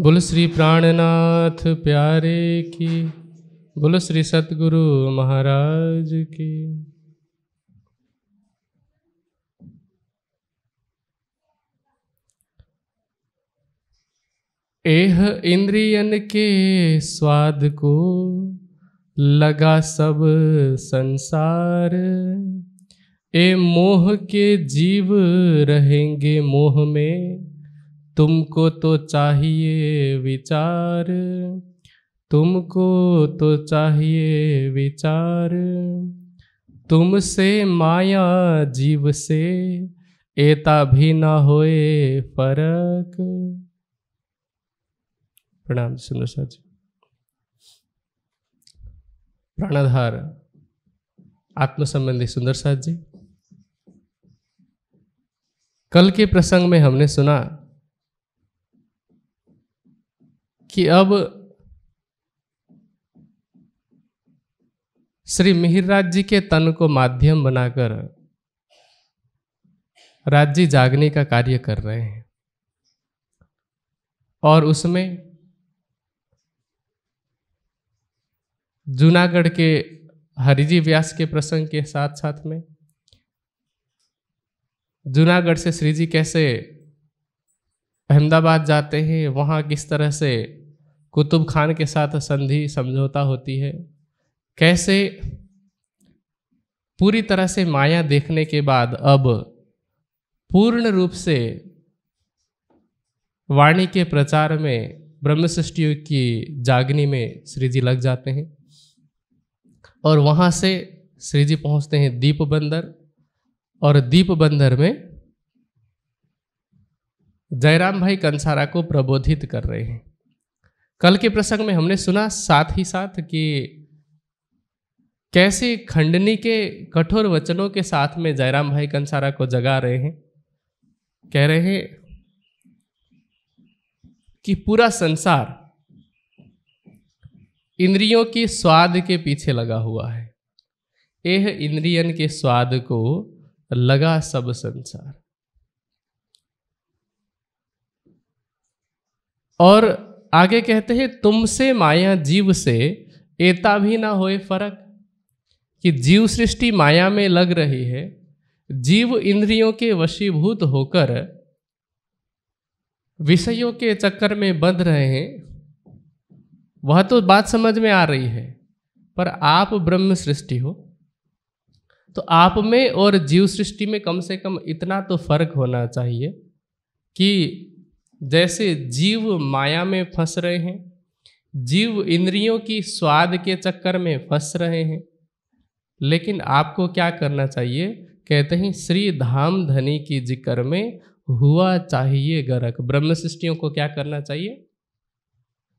बोल श्री प्राणनाथ प्यारे की बोल श्री सतगुरु महाराज की एह इंद्रियन के स्वाद को लगा सब संसार ए मोह के जीव रहेंगे मोह में तुमको तो चाहिए विचार तुमको तो चाहिए विचार तुमसे माया जीव से एता भी ना होए फर्क प्रणाम सुंदर साहब जी प्राणाधार आत्म संबंधी सुंदर साहब जी कल के प्रसंग में हमने सुना कि अब श्री मिहिरराज जी के तन को माध्यम बनाकर राज्य जागने का कार्य कर रहे हैं और उसमें जूनागढ़ के हरिजी व्यास के प्रसंग के साथ साथ में जूनागढ़ से श्री जी कैसे अहमदाबाद जाते हैं वहाँ किस तरह से कुतुब खान के साथ संधि समझौता होती है कैसे पूरी तरह से माया देखने के बाद अब पूर्ण रूप से वाणी के प्रचार में ब्रह्म सृष्टियों की जागनी में श्री जी लग जाते हैं और वहाँ से श्री जी पहुँचते हैं दीप बंदर और दीप बंदर में जयराम भाई कंसारा को प्रबोधित कर रहे हैं कल के प्रसंग में हमने सुना साथ ही साथ कि कैसे खंडनी के कठोर वचनों के साथ में जयराम भाई कंसारा को जगा रहे हैं कह रहे हैं कि पूरा संसार इंद्रियों के स्वाद के पीछे लगा हुआ है यह इंद्रियन के स्वाद को लगा सब संसार और आगे कहते हैं तुमसे माया जीव से एता भी ना होए फर्क कि जीव सृष्टि माया में लग रही है जीव इंद्रियों के वशीभूत होकर विषयों के चक्कर में बंध रहे हैं वह तो बात समझ में आ रही है पर आप ब्रह्म सृष्टि हो तो आप में और जीव सृष्टि में कम से कम इतना तो फर्क होना चाहिए कि जैसे जीव माया में फंस रहे हैं जीव इंद्रियों की स्वाद के चक्कर में फंस रहे हैं लेकिन आपको क्या करना चाहिए कहते हैं श्री धाम धनी की जिक्र में हुआ चाहिए गरक ब्रह्म सृष्टियों को क्या करना चाहिए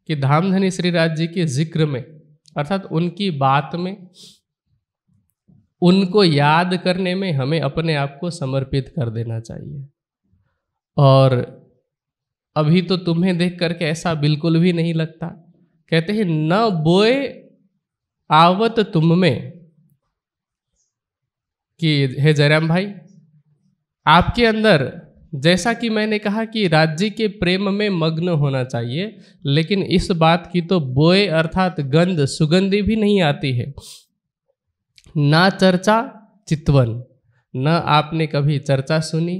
कि धाम धनी श्री राज जी के जिक्र में अर्थात उनकी बात में उनको याद करने में हमें अपने आप को समर्पित कर देना चाहिए और अभी तो तुम्हें देख करके ऐसा बिल्कुल भी नहीं लगता कहते हैं न बोए आवत तुम में कि हे जयराम भाई आपके अंदर जैसा कि मैंने कहा कि राज्य के प्रेम में मग्न होना चाहिए लेकिन इस बात की तो बोए अर्थात गंध सुगंधी भी नहीं आती है ना चर्चा चितवन न आपने कभी चर्चा सुनी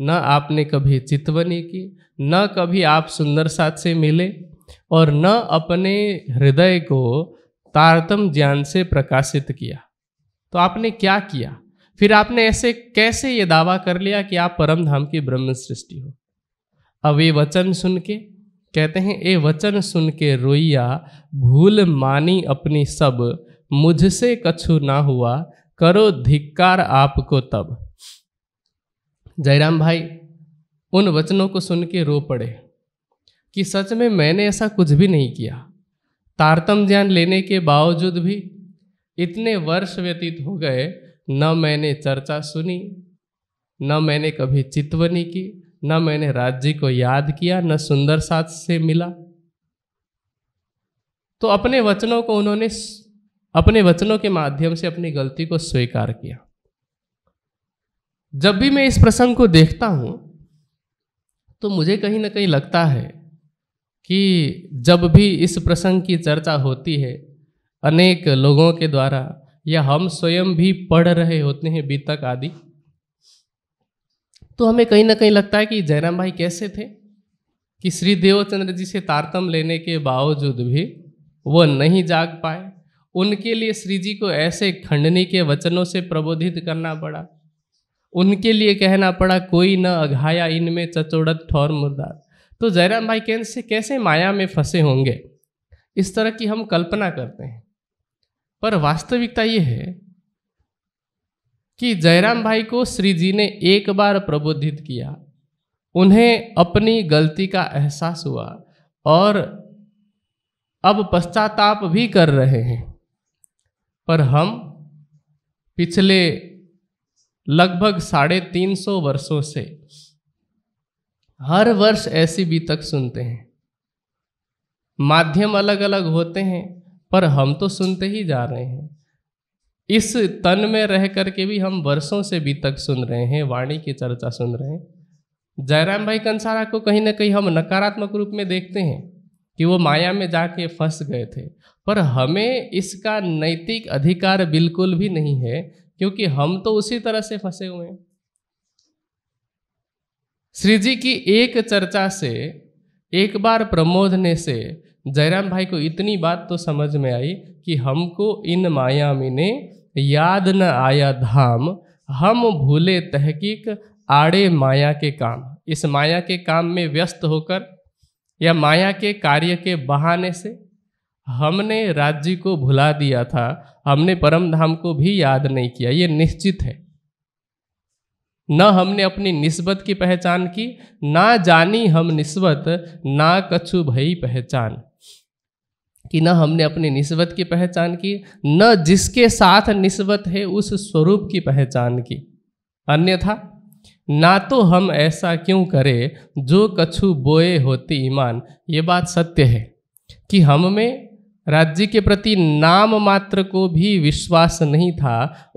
न आपने कभी चितवनी की न कभी आप सुंदर साथ से मिले और न अपने हृदय को तारतम ज्ञान से प्रकाशित किया तो आपने क्या किया फिर आपने ऐसे कैसे ये दावा कर लिया कि आप परम धाम की ब्रह्म सृष्टि हो अब ये वचन सुन के कहते हैं ये वचन सुन के रोइया भूल मानी अपनी सब मुझसे कछु ना हुआ करो धिक्कार आपको तब जयराम भाई उन वचनों को सुन के रो पड़े कि सच में मैंने ऐसा कुछ भी नहीं किया तारतम ज्ञान लेने के बावजूद भी इतने वर्ष व्यतीत हो गए न मैंने चर्चा सुनी न मैंने कभी चितवनी की न मैंने राज्य को याद किया न सुंदर साथ से मिला तो अपने वचनों को उन्होंने अपने वचनों के माध्यम से अपनी गलती को स्वीकार किया जब भी मैं इस प्रसंग को देखता हूँ तो मुझे कहीं ना कहीं लगता है कि जब भी इस प्रसंग की चर्चा होती है अनेक लोगों के द्वारा या हम स्वयं भी पढ़ रहे होते हैं बीतक आदि तो हमें कहीं ना कहीं लगता है कि जयराम भाई कैसे थे कि श्री देवचंद्र जी से तारतम लेने के बावजूद भी वह नहीं जाग पाए उनके लिए श्री जी को ऐसे खंडनी के वचनों से प्रबोधित करना पड़ा उनके लिए कहना पड़ा कोई न अघाया इनमें चचोड़त ठौर मुर्दार तो जयराम भाई से कैसे माया में फंसे होंगे इस तरह की हम कल्पना करते हैं पर वास्तविकता ये है कि जयराम भाई को श्री जी ने एक बार प्रबोधित किया उन्हें अपनी गलती का एहसास हुआ और अब पश्चाताप भी कर रहे हैं पर हम पिछले लगभग साढ़े तीन सौ वर्षों से हर वर्ष ऐसी भी तक सुनते हैं माध्यम अलग अलग होते हैं पर हम तो सुनते ही जा रहे हैं इस तन में रह करके भी हम वर्षों से भी तक सुन रहे हैं वाणी की चर्चा सुन रहे हैं जयराम भाई कंसारा को कहीं ना कहीं हम नकारात्मक रूप में देखते हैं कि वो माया में जाके फंस गए थे पर हमें इसका नैतिक अधिकार बिल्कुल भी नहीं है क्योंकि हम तो उसी तरह से फंसे हुए हैं श्री जी की एक चर्चा से एक बार प्रमोदने से जयराम भाई को इतनी बात तो समझ में आई कि हमको इन माया ने याद न आया धाम हम भूले तहकीक आड़े माया के काम इस माया के काम में व्यस्त होकर या माया के कार्य के बहाने से हमने राज्य को भुला दिया था हमने परम धाम को भी याद नहीं किया ये निश्चित है न हमने अपनी निस्बत की पहचान की ना जानी हम निस्बत ना कछु भई पहचान कि न हमने अपनी निस्बत की पहचान की न जिसके साथ निस्बत है उस स्वरूप की पहचान की अन्यथा ना तो हम ऐसा क्यों करें जो कछु बोए होती ईमान ये बात सत्य है कि हम में राज्य के प्रति नाम मात्र को भी विश्वास नहीं था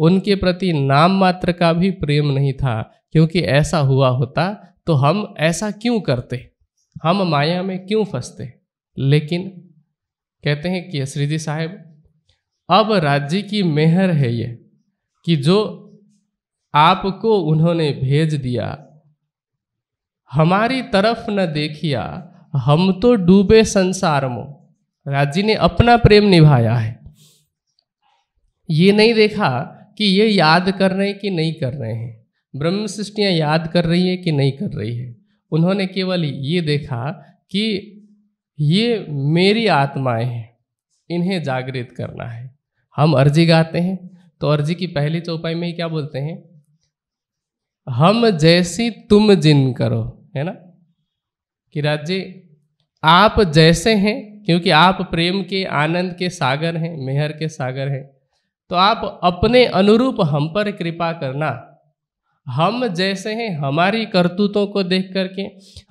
उनके प्रति नाम मात्र का भी प्रेम नहीं था क्योंकि ऐसा हुआ होता तो हम ऐसा क्यों करते हम माया में क्यों फंसते लेकिन कहते हैं कि श्री जी साहेब अब राज्य की मेहर है ये कि जो आपको उन्होंने भेज दिया हमारी तरफ न देखिया हम तो डूबे संसार में राज जी ने अपना प्रेम निभाया है ये नहीं देखा कि ये याद कर रहे हैं कि नहीं कर रहे हैं ब्रह्म सृष्टियाँ याद कर रही है कि नहीं कर रही है उन्होंने केवल ये देखा कि ये मेरी आत्माएं हैं इन्हें जागृत करना है हम अर्जी गाते हैं तो अर्जी की पहली चौपाई में ही क्या बोलते हैं हम जैसी तुम जिन करो है ना कि राज्य आप जैसे हैं क्योंकि आप प्रेम के आनंद के सागर हैं मेहर के सागर हैं तो आप अपने अनुरूप हम पर कृपा करना हम जैसे हैं हमारी करतूतों को देख करके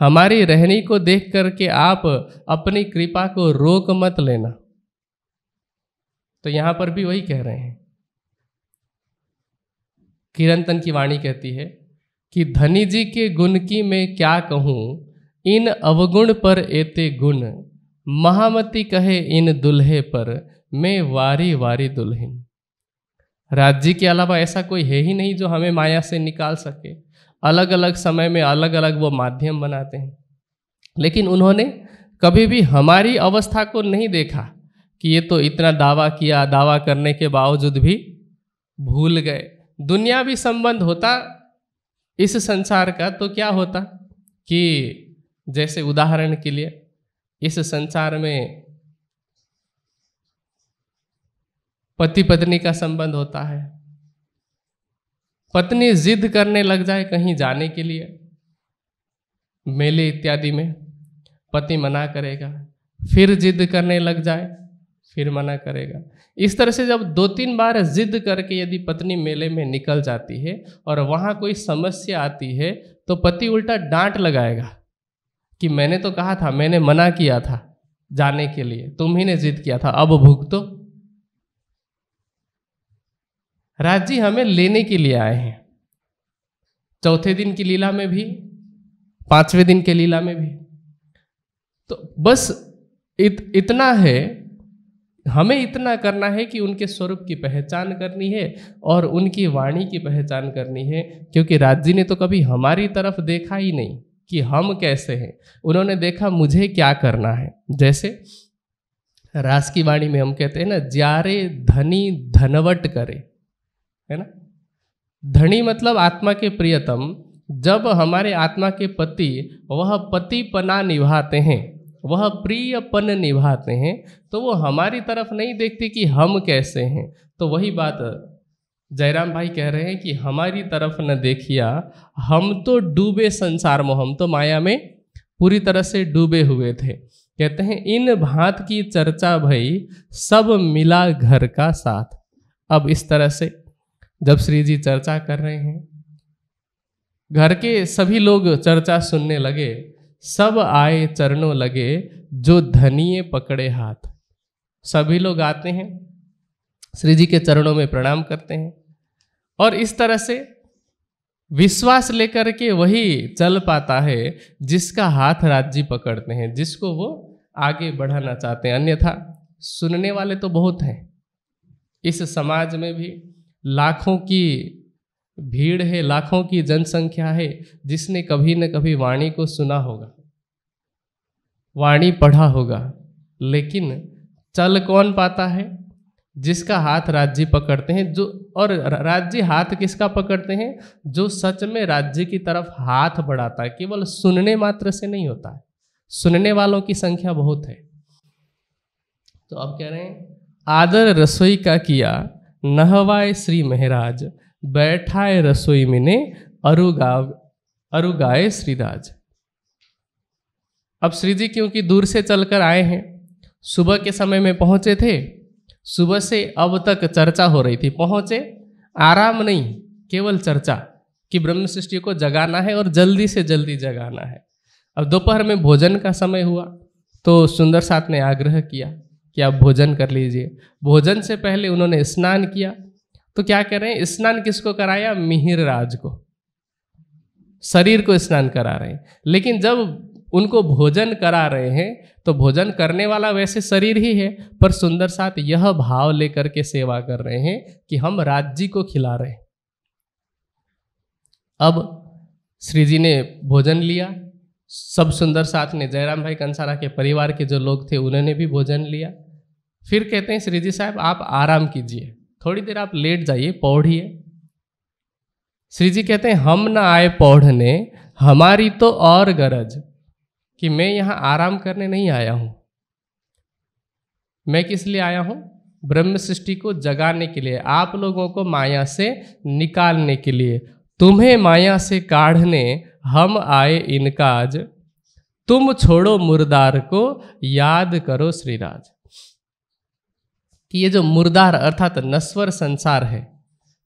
हमारी रहनी को देख करके आप अपनी कृपा को रोक मत लेना तो यहां पर भी वही कह रहे हैं किरंतन की वाणी कहती है कि धनी जी के गुण की मैं क्या कहूं इन अवगुण पर एते गुण महामती कहे इन दुल्हे पर मैं वारी वारी दुल्हन राज्य के अलावा ऐसा कोई है ही नहीं जो हमें माया से निकाल सके अलग अलग समय में अलग अलग वो माध्यम बनाते हैं लेकिन उन्होंने कभी भी हमारी अवस्था को नहीं देखा कि ये तो इतना दावा किया दावा करने के बावजूद भी भूल गए दुनिया भी संबंध होता इस संसार का तो क्या होता कि जैसे उदाहरण के लिए इस संसार में पति पत्नी का संबंध होता है पत्नी जिद करने लग जाए कहीं जाने के लिए मेले इत्यादि में पति मना करेगा फिर जिद करने लग जाए फिर मना करेगा इस तरह से जब दो तीन बार जिद करके यदि पत्नी मेले में निकल जाती है और वहाँ कोई समस्या आती है तो पति उल्टा डांट लगाएगा कि मैंने तो कहा था मैंने मना किया था जाने के लिए तुम ही ने जिद किया था अब भुगतो राज जी हमें लेने के लिए आए हैं चौथे दिन की लीला में भी पांचवें दिन के लीला में भी तो बस इत, इतना है हमें इतना करना है कि उनके स्वरूप की पहचान करनी है और उनकी वाणी की पहचान करनी है क्योंकि राज जी ने तो कभी हमारी तरफ देखा ही नहीं कि हम हाँ। कैसे हैं उन्होंने देखा मुझे क्या करना है जैसे रास की वाणी में हम कहते हैं ना जारे धनी धनवट करे है ना धनी मतलब आत्मा के प्रियतम जब हमारे आत्मा के पति वह पतिपना निभाते हैं वह प्रियपन निभाते हैं तो वो हमारी तरफ नहीं देखते कि हम कैसे हैं तो वही बात जयराम भाई कह रहे हैं कि हमारी तरफ न देखिया हम तो डूबे संसार में हम तो माया में पूरी तरह से डूबे हुए थे कहते हैं इन भात की चर्चा भई सब मिला घर का साथ अब इस तरह से जब श्री जी चर्चा कर रहे हैं घर के सभी लोग चर्चा सुनने लगे सब आए चरणों लगे जो धनिए पकड़े हाथ सभी लोग आते हैं श्री जी के चरणों में प्रणाम करते हैं और इस तरह से विश्वास लेकर के वही चल पाता है जिसका हाथ राज्य पकड़ते हैं जिसको वो आगे बढ़ाना चाहते हैं अन्यथा सुनने वाले तो बहुत हैं इस समाज में भी लाखों की भीड़ है लाखों की जनसंख्या है जिसने कभी न कभी वाणी को सुना होगा वाणी पढ़ा होगा लेकिन चल कौन पाता है जिसका हाथ राज्य पकड़ते हैं जो और राज्य हाथ किसका पकड़ते हैं जो सच में राज्य की तरफ हाथ बढ़ाता है केवल सुनने मात्र से नहीं होता है सुनने वालों की संख्या बहुत है तो अब कह रहे हैं आदर रसोई का किया नहवाए श्री महराज बैठाए रसोई मिने अरुगा अरुगाए श्रीराज अब श्री जी क्योंकि दूर से चलकर आए हैं सुबह के समय में पहुंचे थे सुबह से अब तक चर्चा हो रही थी पहुंचे आराम नहीं केवल चर्चा कि ब्रह्म सृष्टि को जगाना है और जल्दी से जल्दी जगाना है अब दोपहर में भोजन का समय हुआ तो सुंदर साथ ने आग्रह किया कि आप भोजन कर लीजिए भोजन से पहले उन्होंने स्नान किया तो क्या करें रहे हैं स्नान किसको कराया मिहिर राज को शरीर को स्नान करा रहे हैं लेकिन जब उनको भोजन करा रहे हैं तो भोजन करने वाला वैसे शरीर ही है पर सुंदर साथ यह भाव लेकर के सेवा कर रहे हैं कि हम राज्य को खिला रहे हैं अब श्री जी ने भोजन लिया सब सुंदर साथ ने जयराम भाई कंसारा के परिवार के जो लोग थे उन्होंने भी भोजन लिया फिर कहते हैं श्री जी साहब आप आराम कीजिए थोड़ी देर आप लेट जाइए पौढ़िए श्री जी कहते हैं हम ना आए पौढ़ने हमारी तो और गरज कि मैं यहाँ आराम करने नहीं आया हूँ मैं किस लिए आया हूँ ब्रह्म सृष्टि को जगाने के लिए आप लोगों को माया से निकालने के लिए तुम्हें माया से काढ़ने हम आए इनकाज तुम छोड़ो मुर्दार को याद करो श्रीराज कि ये जो मुर्दार अर्थात नस्वर संसार है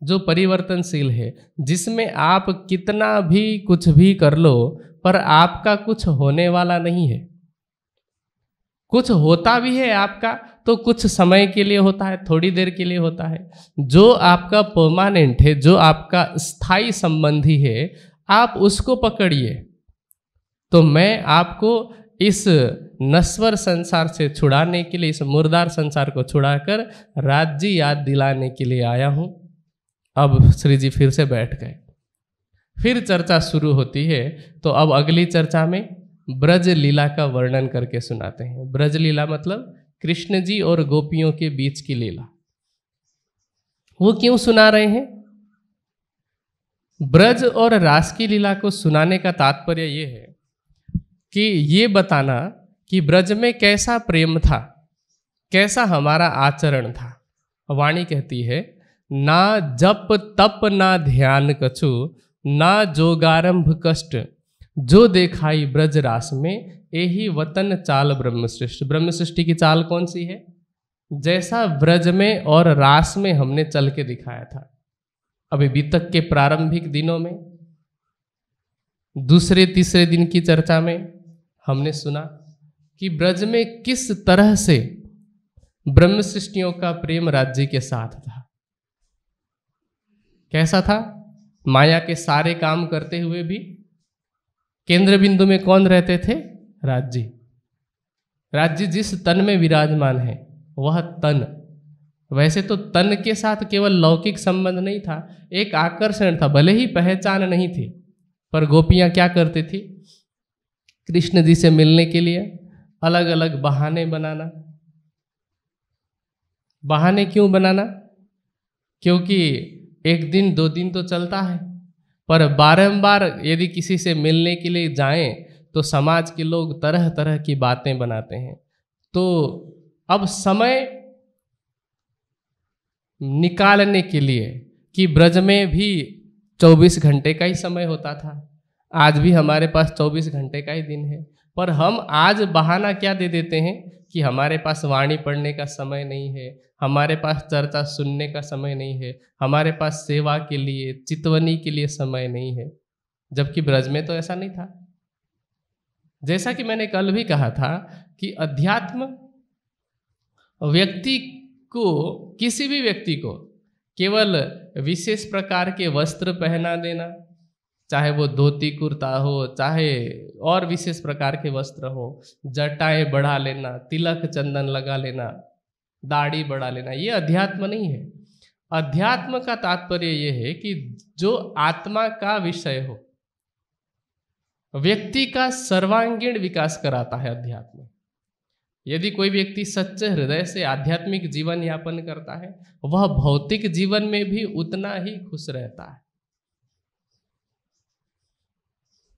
जो परिवर्तनशील है जिसमें आप कितना भी कुछ भी कर लो पर आपका कुछ होने वाला नहीं है कुछ होता भी है आपका तो कुछ समय के लिए होता है थोड़ी देर के लिए होता है जो आपका परमानेंट है जो आपका स्थायी संबंधी है आप उसको पकड़िए तो मैं आपको इस नस्वर संसार से छुड़ाने के लिए इस मुर्दार संसार को छुड़ाकर राज्य याद दिलाने के लिए आया हूँ अब श्री जी फिर से बैठ गए फिर चर्चा शुरू होती है तो अब अगली चर्चा में ब्रज लीला का वर्णन करके सुनाते हैं ब्रज लीला मतलब कृष्ण जी और गोपियों के बीच की लीला वो क्यों सुना रहे हैं ब्रज और रास की लीला को सुनाने का तात्पर्य ये है कि ये बताना कि ब्रज में कैसा प्रेम था कैसा हमारा आचरण था वाणी कहती है ना जप तप ना ध्यान कछु ना जोगारंभ कष्ट जो देखाई ब्रज रास में यही वतन चाल ब्रह्म सृष्टि ब्रह्म सृष्टि की चाल कौन सी है जैसा ब्रज में और रास में हमने चल के दिखाया था अभी बीतक के प्रारंभिक दिनों में दूसरे तीसरे दिन की चर्चा में हमने सुना कि ब्रज में किस तरह से ब्रह्म सृष्टियों का प्रेम राज्य के साथ था कैसा था माया के सारे काम करते हुए भी केंद्र बिंदु में कौन रहते थे राज्य राज्य जिस तन में विराजमान है वह तन वैसे तो तन के साथ केवल लौकिक संबंध नहीं था एक आकर्षण था भले ही पहचान नहीं थी पर गोपियां क्या करती थी कृष्ण जी से मिलने के लिए अलग अलग बहाने बनाना बहाने क्यों बनाना क्योंकि एक दिन दो दिन तो चलता है पर बारंबार यदि किसी से मिलने के लिए जाएं तो समाज के लोग तरह तरह की बातें बनाते हैं तो अब समय निकालने के लिए कि ब्रज में भी 24 घंटे का ही समय होता था आज भी हमारे पास 24 घंटे का ही दिन है पर हम आज बहाना क्या दे देते हैं कि हमारे पास वाणी पढ़ने का समय नहीं है हमारे पास चर्चा सुनने का समय नहीं है हमारे पास सेवा के लिए चितवनी के लिए समय नहीं है जबकि ब्रज में तो ऐसा नहीं था जैसा कि मैंने कल भी कहा था कि अध्यात्म व्यक्ति को किसी भी व्यक्ति को केवल विशेष प्रकार के वस्त्र पहना देना चाहे वो धोती कुर्ता हो चाहे और विशेष प्रकार के वस्त्र हो जटाएं बढ़ा लेना तिलक चंदन लगा लेना दाढ़ी बढ़ा लेना ये अध्यात्म नहीं है अध्यात्म का तात्पर्य यह है कि जो आत्मा का विषय हो व्यक्ति का सर्वांगीण विकास कराता है अध्यात्म यदि कोई व्यक्ति सच्चे हृदय से आध्यात्मिक जीवन यापन करता है वह भौतिक जीवन में भी उतना ही खुश रहता है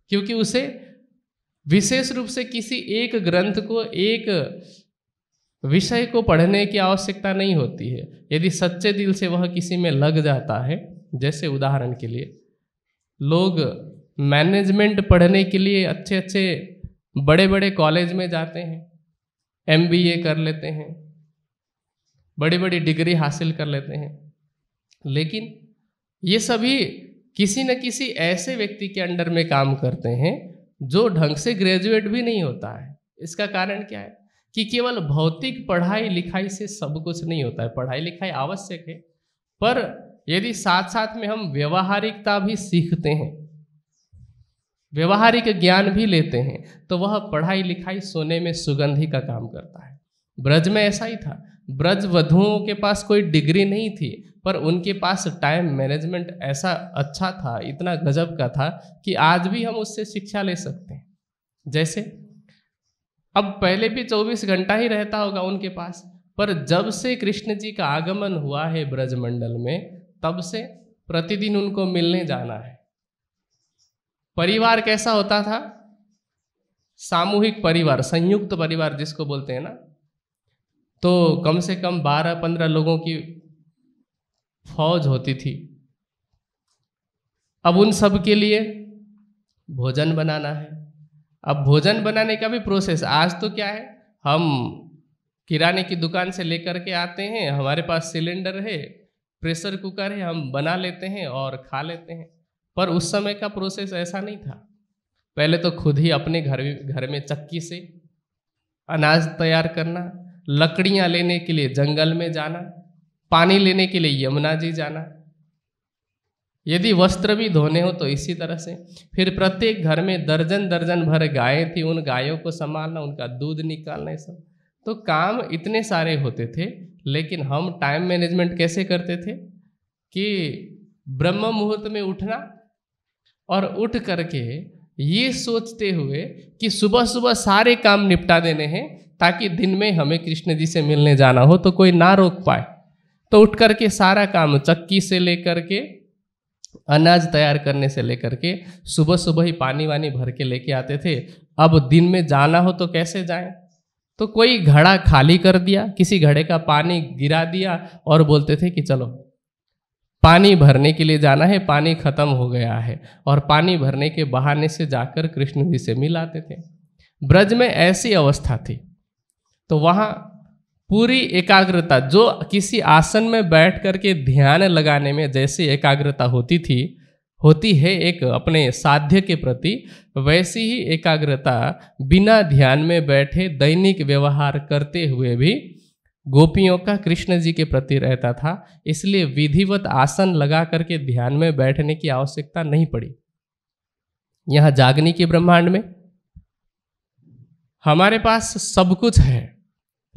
क्योंकि उसे विशेष रूप से किसी एक ग्रंथ को एक विषय को पढ़ने की आवश्यकता नहीं होती है यदि सच्चे दिल से वह किसी में लग जाता है जैसे उदाहरण के लिए लोग मैनेजमेंट पढ़ने के लिए अच्छे अच्छे बड़े बड़े कॉलेज में जाते हैं एम कर लेते हैं बड़ी बड़ी डिग्री हासिल कर लेते हैं लेकिन ये सभी किसी न किसी ऐसे व्यक्ति के अंडर में काम करते हैं जो ढंग से ग्रेजुएट भी नहीं होता है इसका कारण क्या है कि केवल भौतिक पढ़ाई लिखाई से सब कुछ नहीं होता है पढ़ाई लिखाई आवश्यक है पर यदि साथ साथ में हम व्यवहारिकता भी सीखते हैं व्यवहारिक ज्ञान भी लेते हैं तो वह पढ़ाई लिखाई सोने में सुगंधी का काम करता है ब्रज में ऐसा ही था ब्रज वधुओं के पास कोई डिग्री नहीं थी पर उनके पास टाइम मैनेजमेंट ऐसा अच्छा था इतना गजब का था कि आज भी हम उससे शिक्षा ले सकते हैं जैसे अब पहले भी 24 घंटा ही रहता होगा उनके पास पर जब से कृष्ण जी का आगमन हुआ है ब्रजमंडल में तब से प्रतिदिन उनको मिलने जाना है परिवार कैसा होता था सामूहिक परिवार संयुक्त परिवार जिसको बोलते हैं ना तो कम से कम 12-15 लोगों की फौज होती थी अब उन सब के लिए भोजन बनाना है अब भोजन बनाने का भी प्रोसेस आज तो क्या है हम किराने की दुकान से लेकर के आते हैं हमारे पास सिलेंडर है प्रेशर कुकर है हम बना लेते हैं और खा लेते हैं पर उस समय का प्रोसेस ऐसा नहीं था पहले तो खुद ही अपने घर घर में चक्की से अनाज तैयार करना लकड़ियाँ लेने के लिए जंगल में जाना पानी लेने के लिए यमुना जी जाना यदि वस्त्र भी धोने हो तो इसी तरह से फिर प्रत्येक घर में दर्जन दर्जन भर गायें थी उन गायों को संभालना उनका दूध निकालना ये सब तो काम इतने सारे होते थे लेकिन हम टाइम मैनेजमेंट कैसे करते थे कि ब्रह्म मुहूर्त में उठना और उठ करके ये सोचते हुए कि सुबह सुबह सारे काम निपटा देने हैं ताकि दिन में हमें कृष्ण जी से मिलने जाना हो तो कोई ना रोक पाए तो उठ करके सारा काम चक्की से लेकर के अनाज तैयार करने से लेकर के सुबह सुबह ही पानी वानी भर के लेके आते थे अब दिन में जाना हो तो कैसे जाएं तो कोई घड़ा खाली कर दिया किसी घड़े का पानी गिरा दिया और बोलते थे कि चलो पानी भरने के लिए जाना है पानी खत्म हो गया है और पानी भरने के बहाने से जाकर कृष्ण जी से मिलाते थे ब्रज में ऐसी अवस्था थी तो वहाँ पूरी एकाग्रता जो किसी आसन में बैठ करके ध्यान लगाने में जैसी एकाग्रता होती थी होती है एक अपने साध्य के प्रति वैसी ही एकाग्रता बिना ध्यान में बैठे दैनिक व्यवहार करते हुए भी गोपियों का कृष्ण जी के प्रति रहता था इसलिए विधिवत आसन लगा करके ध्यान में बैठने की आवश्यकता नहीं पड़ी यहाँ जागनी के ब्रह्मांड में हमारे पास सब कुछ है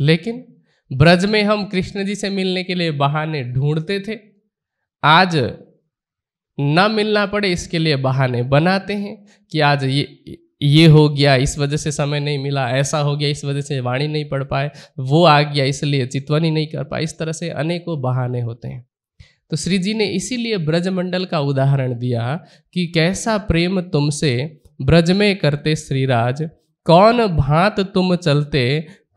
लेकिन ब्रज में हम कृष्ण जी से मिलने के लिए बहाने ढूंढते थे आज न मिलना पड़े इसके लिए बहाने बनाते हैं कि आज ये ये हो गया इस वजह से समय नहीं मिला ऐसा हो गया इस वजह से वाणी नहीं पढ़ पाए वो आ गया इसलिए चितवनी नहीं कर पाए इस तरह से अनेकों बहाने होते हैं तो श्री जी ने इसीलिए ब्रजमंडल का उदाहरण दिया कि कैसा प्रेम तुमसे ब्रज में करते श्रीराज कौन भांत तुम चलते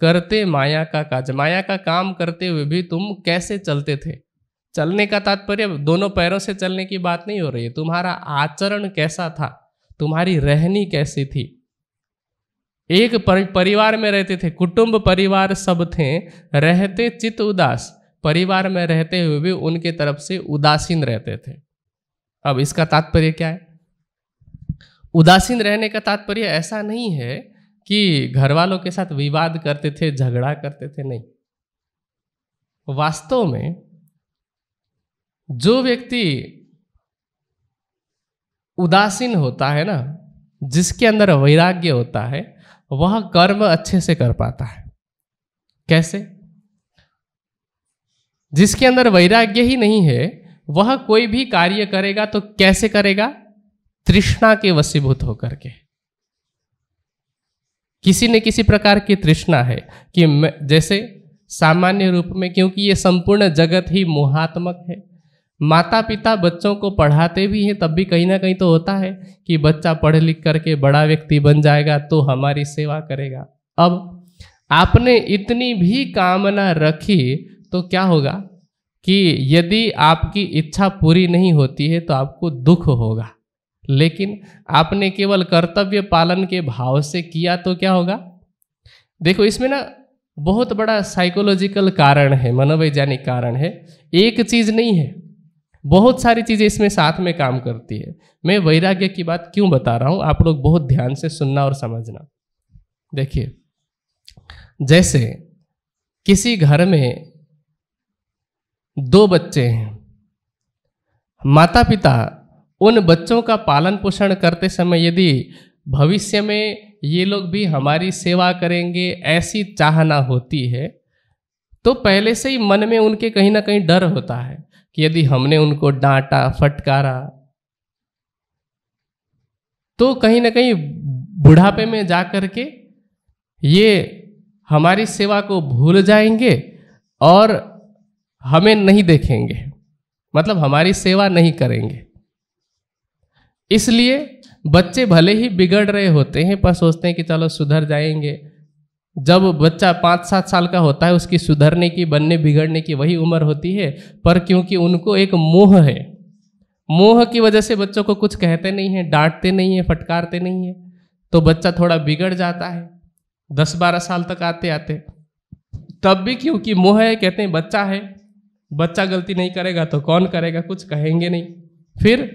करते माया का काज माया का काम करते हुए भी तुम कैसे चलते थे चलने का तात्पर्य दोनों पैरों से चलने की बात नहीं हो रही है तुम्हारा आचरण कैसा था तुम्हारी रहनी कैसी थी एक परिवार में रहते थे कुटुंब परिवार सब थे रहते चित उदास परिवार में रहते हुए भी उनके तरफ से उदासीन रहते थे अब इसका तात्पर्य क्या है उदासीन रहने का तात्पर्य ऐसा नहीं है कि घर वालों के साथ विवाद करते थे झगड़ा करते थे नहीं वास्तव में जो व्यक्ति उदासीन होता है ना जिसके अंदर वैराग्य होता है वह कर्म अच्छे से कर पाता है कैसे जिसके अंदर वैराग्य ही नहीं है वह कोई भी कार्य करेगा तो कैसे करेगा तृष्णा के वसीभूत होकर के किसी न किसी प्रकार की तृष्णा है कि जैसे सामान्य रूप में क्योंकि ये संपूर्ण जगत ही मोहात्मक है माता पिता बच्चों को पढ़ाते भी हैं तब भी कहीं ना कहीं तो होता है कि बच्चा पढ़ लिख करके बड़ा व्यक्ति बन जाएगा तो हमारी सेवा करेगा अब आपने इतनी भी कामना रखी तो क्या होगा कि यदि आपकी इच्छा पूरी नहीं होती है तो आपको दुख होगा लेकिन आपने केवल कर्तव्य पालन के भाव से किया तो क्या होगा देखो इसमें ना बहुत बड़ा साइकोलॉजिकल कारण है मनोवैज्ञानिक कारण है एक चीज़ नहीं है बहुत सारी चीज़ें इसमें साथ में काम करती है मैं वैराग्य की बात क्यों बता रहा हूं आप लोग बहुत ध्यान से सुनना और समझना देखिए जैसे किसी घर में दो बच्चे हैं माता पिता उन बच्चों का पालन पोषण करते समय यदि भविष्य में ये लोग भी हमारी सेवा करेंगे ऐसी चाहना होती है तो पहले से ही मन में उनके कहीं ना कहीं डर होता है कि यदि हमने उनको डांटा फटकारा तो कहीं ना कहीं बुढ़ापे में जा कर के ये हमारी सेवा को भूल जाएंगे और हमें नहीं देखेंगे मतलब हमारी सेवा नहीं करेंगे इसलिए बच्चे भले ही बिगड़ रहे होते हैं पर सोचते हैं कि चलो सुधर जाएंगे जब बच्चा पाँच सात साल का होता है उसकी सुधरने की बनने बिगड़ने की वही उम्र होती है पर क्योंकि उनको एक मोह है मोह की वजह से बच्चों को कुछ कहते नहीं हैं डांटते नहीं हैं फटकारते नहीं हैं तो बच्चा थोड़ा बिगड़ जाता है दस बारह साल तक आते आते तब भी क्योंकि मोह है कहते हैं बच्चा है बच्चा गलती नहीं करेगा तो कौन करेगा कुछ कहेंगे नहीं फिर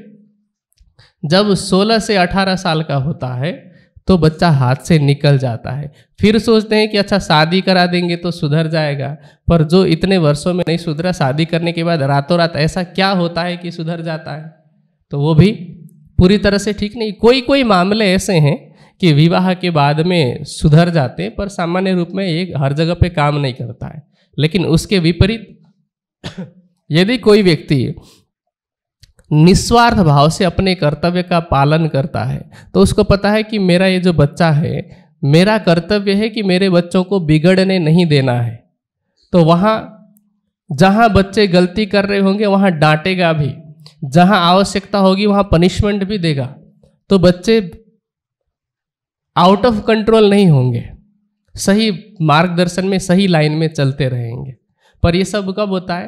जब 16 से 18 साल का होता है तो बच्चा हाथ से निकल जाता है फिर सोचते हैं कि अच्छा शादी करा देंगे तो सुधर जाएगा पर जो इतने वर्षों में नहीं सुधरा शादी करने के बाद रातों रात ऐसा क्या होता है कि सुधर जाता है तो वो भी पूरी तरह से ठीक नहीं कोई कोई मामले ऐसे हैं कि विवाह के बाद में सुधर जाते हैं पर सामान्य रूप में ये हर जगह पे काम नहीं करता है लेकिन उसके विपरीत यदि कोई व्यक्ति निस्वार्थ भाव से अपने कर्तव्य का पालन करता है तो उसको पता है कि मेरा ये जो बच्चा है मेरा कर्तव्य है कि मेरे बच्चों को बिगड़ने नहीं देना है तो वहाँ जहाँ बच्चे गलती कर रहे होंगे वहाँ डांटेगा भी जहाँ आवश्यकता होगी वहाँ पनिशमेंट भी देगा तो बच्चे आउट ऑफ कंट्रोल नहीं होंगे सही मार्गदर्शन में सही लाइन में चलते रहेंगे पर यह सब कब होता है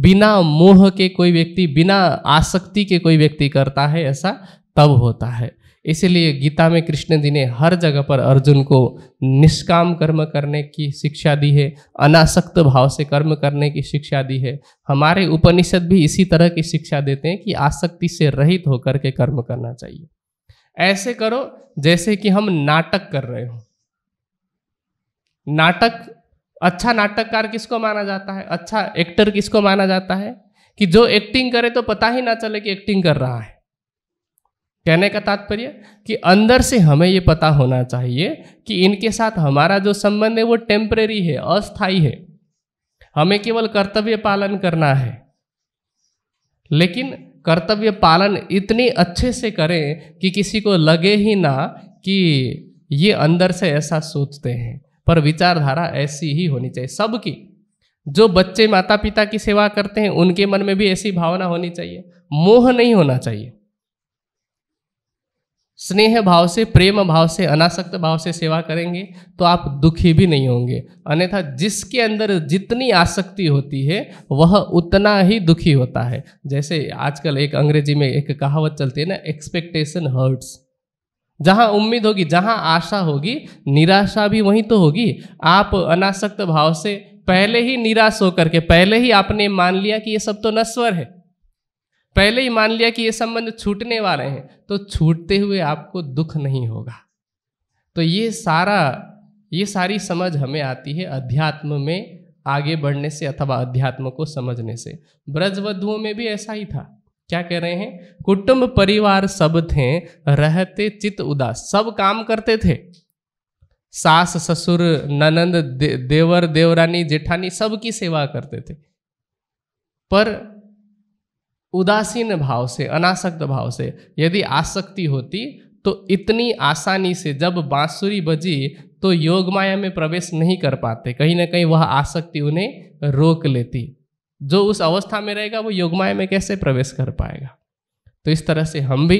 बिना मोह के कोई व्यक्ति बिना आसक्ति के कोई व्यक्ति करता है ऐसा तब होता है इसलिए गीता में कृष्ण जी ने हर जगह पर अर्जुन को निष्काम कर्म करने की शिक्षा दी है अनासक्त भाव से कर्म करने की शिक्षा दी है हमारे उपनिषद भी इसी तरह की शिक्षा देते हैं कि आसक्ति से रहित होकर के कर्म करना चाहिए ऐसे करो जैसे कि हम नाटक कर रहे हो नाटक अच्छा नाटककार किसको माना जाता है अच्छा एक्टर किसको माना जाता है कि जो एक्टिंग करे तो पता ही ना चले कि एक्टिंग कर रहा है कहने का तात्पर्य कि अंदर से हमें ये पता होना चाहिए कि इनके साथ हमारा जो संबंध है वो टेम्परेरी है अस्थाई है हमें केवल कर्तव्य पालन करना है लेकिन कर्तव्य पालन इतने अच्छे से करें कि किसी को लगे ही ना कि ये अंदर से ऐसा सोचते हैं पर विचारधारा ऐसी ही होनी चाहिए सबकी जो बच्चे माता पिता की सेवा करते हैं उनके मन में भी ऐसी भावना होनी चाहिए मोह नहीं होना चाहिए स्नेह भाव से प्रेम भाव से अनासक्त भाव से सेवा करेंगे तो आप दुखी भी नहीं होंगे अन्यथा जिसके अंदर जितनी आसक्ति होती है वह उतना ही दुखी होता है जैसे आजकल एक अंग्रेजी में एक कहावत चलती है ना एक्सपेक्टेशन हर्ट्स जहाँ उम्मीद होगी जहाँ आशा होगी निराशा भी वहीं तो होगी आप अनासक्त भाव से पहले ही निराश होकर के पहले ही आपने मान लिया कि ये सब तो नस्वर है पहले ही मान लिया कि ये संबंध छूटने वाले हैं तो छूटते हुए आपको दुख नहीं होगा तो ये सारा ये सारी समझ हमें आती है अध्यात्म में आगे बढ़ने से अथवा अध्यात्म को समझने से ब्रजवधुओं में भी ऐसा ही था क्या कह रहे हैं कुटुंब परिवार सब थे रहते चित उदास सब काम करते थे सास ससुर ननंद देवर देवरानी जेठानी सबकी सेवा करते थे पर उदासीन भाव से अनासक्त भाव से यदि आसक्ति होती तो इतनी आसानी से जब बांसुरी बजी तो योग माया में प्रवेश नहीं कर पाते कहीं ना कहीं वह आसक्ति उन्हें रोक लेती जो उस अवस्था में रहेगा वो योगमाया में कैसे प्रवेश कर पाएगा तो इस तरह से हम भी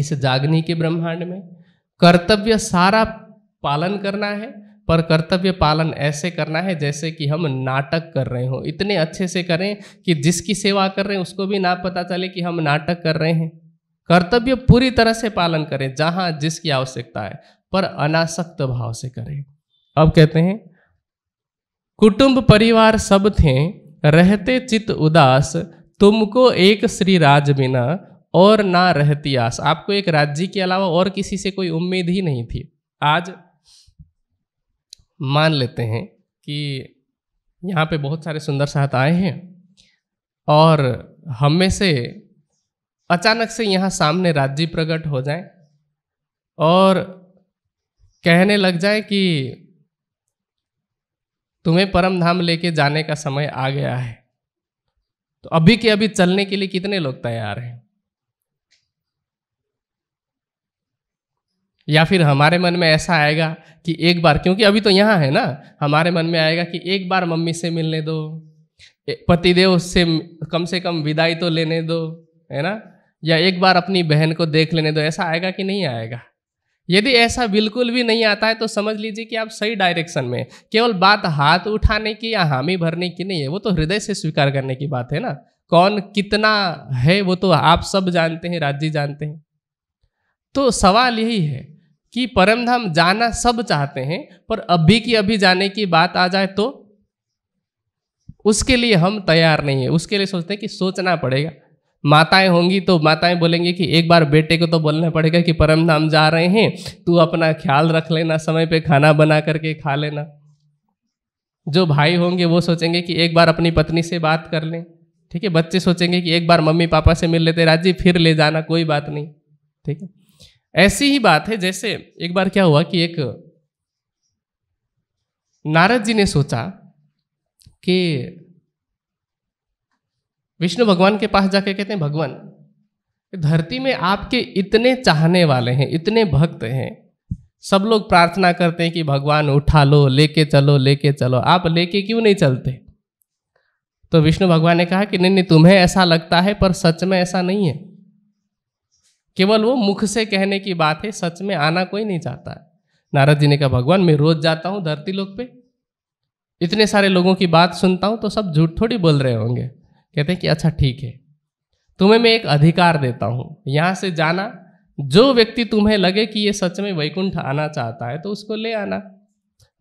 इस जागनी के ब्रह्मांड में कर्तव्य सारा पालन करना है पर कर्तव्य पालन ऐसे करना है जैसे कि हम नाटक कर रहे हो इतने अच्छे से करें कि जिसकी सेवा कर रहे हैं उसको भी ना पता चले कि हम नाटक कर रहे हैं कर्तव्य पूरी तरह से पालन करें जहां जिसकी आवश्यकता है पर अनासक्त भाव से करें अब कहते हैं कुटुंब परिवार सब थे रहते चित उदास तुमको एक श्री राज बिना और ना रहती आस आपको एक राज्य के अलावा और किसी से कोई उम्मीद ही नहीं थी आज मान लेते हैं कि यहाँ पे बहुत सारे सुंदर साथ आए हैं और हम में से अचानक से यहाँ सामने राज्य प्रकट हो जाए और कहने लग जाए कि तुम्हें परम धाम लेके जाने का समय आ गया है तो अभी के अभी चलने के लिए कितने लोग तैयार हैं या फिर हमारे मन में ऐसा आएगा कि एक बार क्योंकि अभी तो यहाँ है ना हमारे मन में आएगा कि एक बार मम्मी से मिलने दो पतिदेव से कम से कम विदाई तो लेने दो है ना या एक बार अपनी बहन को देख लेने दो ऐसा आएगा कि नहीं आएगा यदि ऐसा बिल्कुल भी नहीं आता है तो समझ लीजिए कि आप सही डायरेक्शन में केवल बात हाथ उठाने की या हामी भरने की नहीं है वो तो हृदय से स्वीकार करने की बात है ना कौन कितना है वो तो आप सब जानते हैं राज्य जानते हैं तो सवाल यही है कि परमधाम जाना सब चाहते हैं पर अभी की अभी जाने की बात आ जाए तो उसके लिए हम तैयार नहीं है उसके लिए सोचते हैं कि सोचना पड़ेगा माताएं होंगी तो माताएं बोलेंगी कि एक बार बेटे को तो बोलना पड़ेगा कि परम धाम जा रहे हैं तू अपना ख्याल रख लेना समय पे खाना बना करके खा लेना जो भाई होंगे वो सोचेंगे कि एक बार अपनी पत्नी से बात कर लें ठीक है बच्चे सोचेंगे कि एक बार मम्मी पापा से मिल लेते राजी फिर ले जाना कोई बात नहीं ठीक है ऐसी ही बात है जैसे एक बार क्या हुआ कि एक नारद जी ने सोचा कि विष्णु भगवान के पास जाके कहते हैं भगवान धरती में आपके इतने चाहने वाले हैं इतने भक्त हैं सब लोग प्रार्थना करते हैं कि भगवान उठा लो लेके चलो लेके चलो आप लेके क्यों नहीं चलते तो विष्णु भगवान ने कहा कि नहीं नहीं तुम्हें ऐसा लगता है पर सच में ऐसा नहीं है केवल वो मुख से कहने की बात है सच में आना कोई नहीं चाहता नारद जी ने कहा भगवान मैं रोज जाता हूँ धरती लोग पे इतने सारे लोगों की बात सुनता हूँ तो सब झूठ थोड़ी बोल रहे होंगे कहते हैं कि अच्छा ठीक है तुम्हें मैं एक अधिकार देता हूँ यहाँ से जाना जो व्यक्ति तुम्हें लगे कि ये सच में वैकुंठ आना चाहता है तो उसको ले आना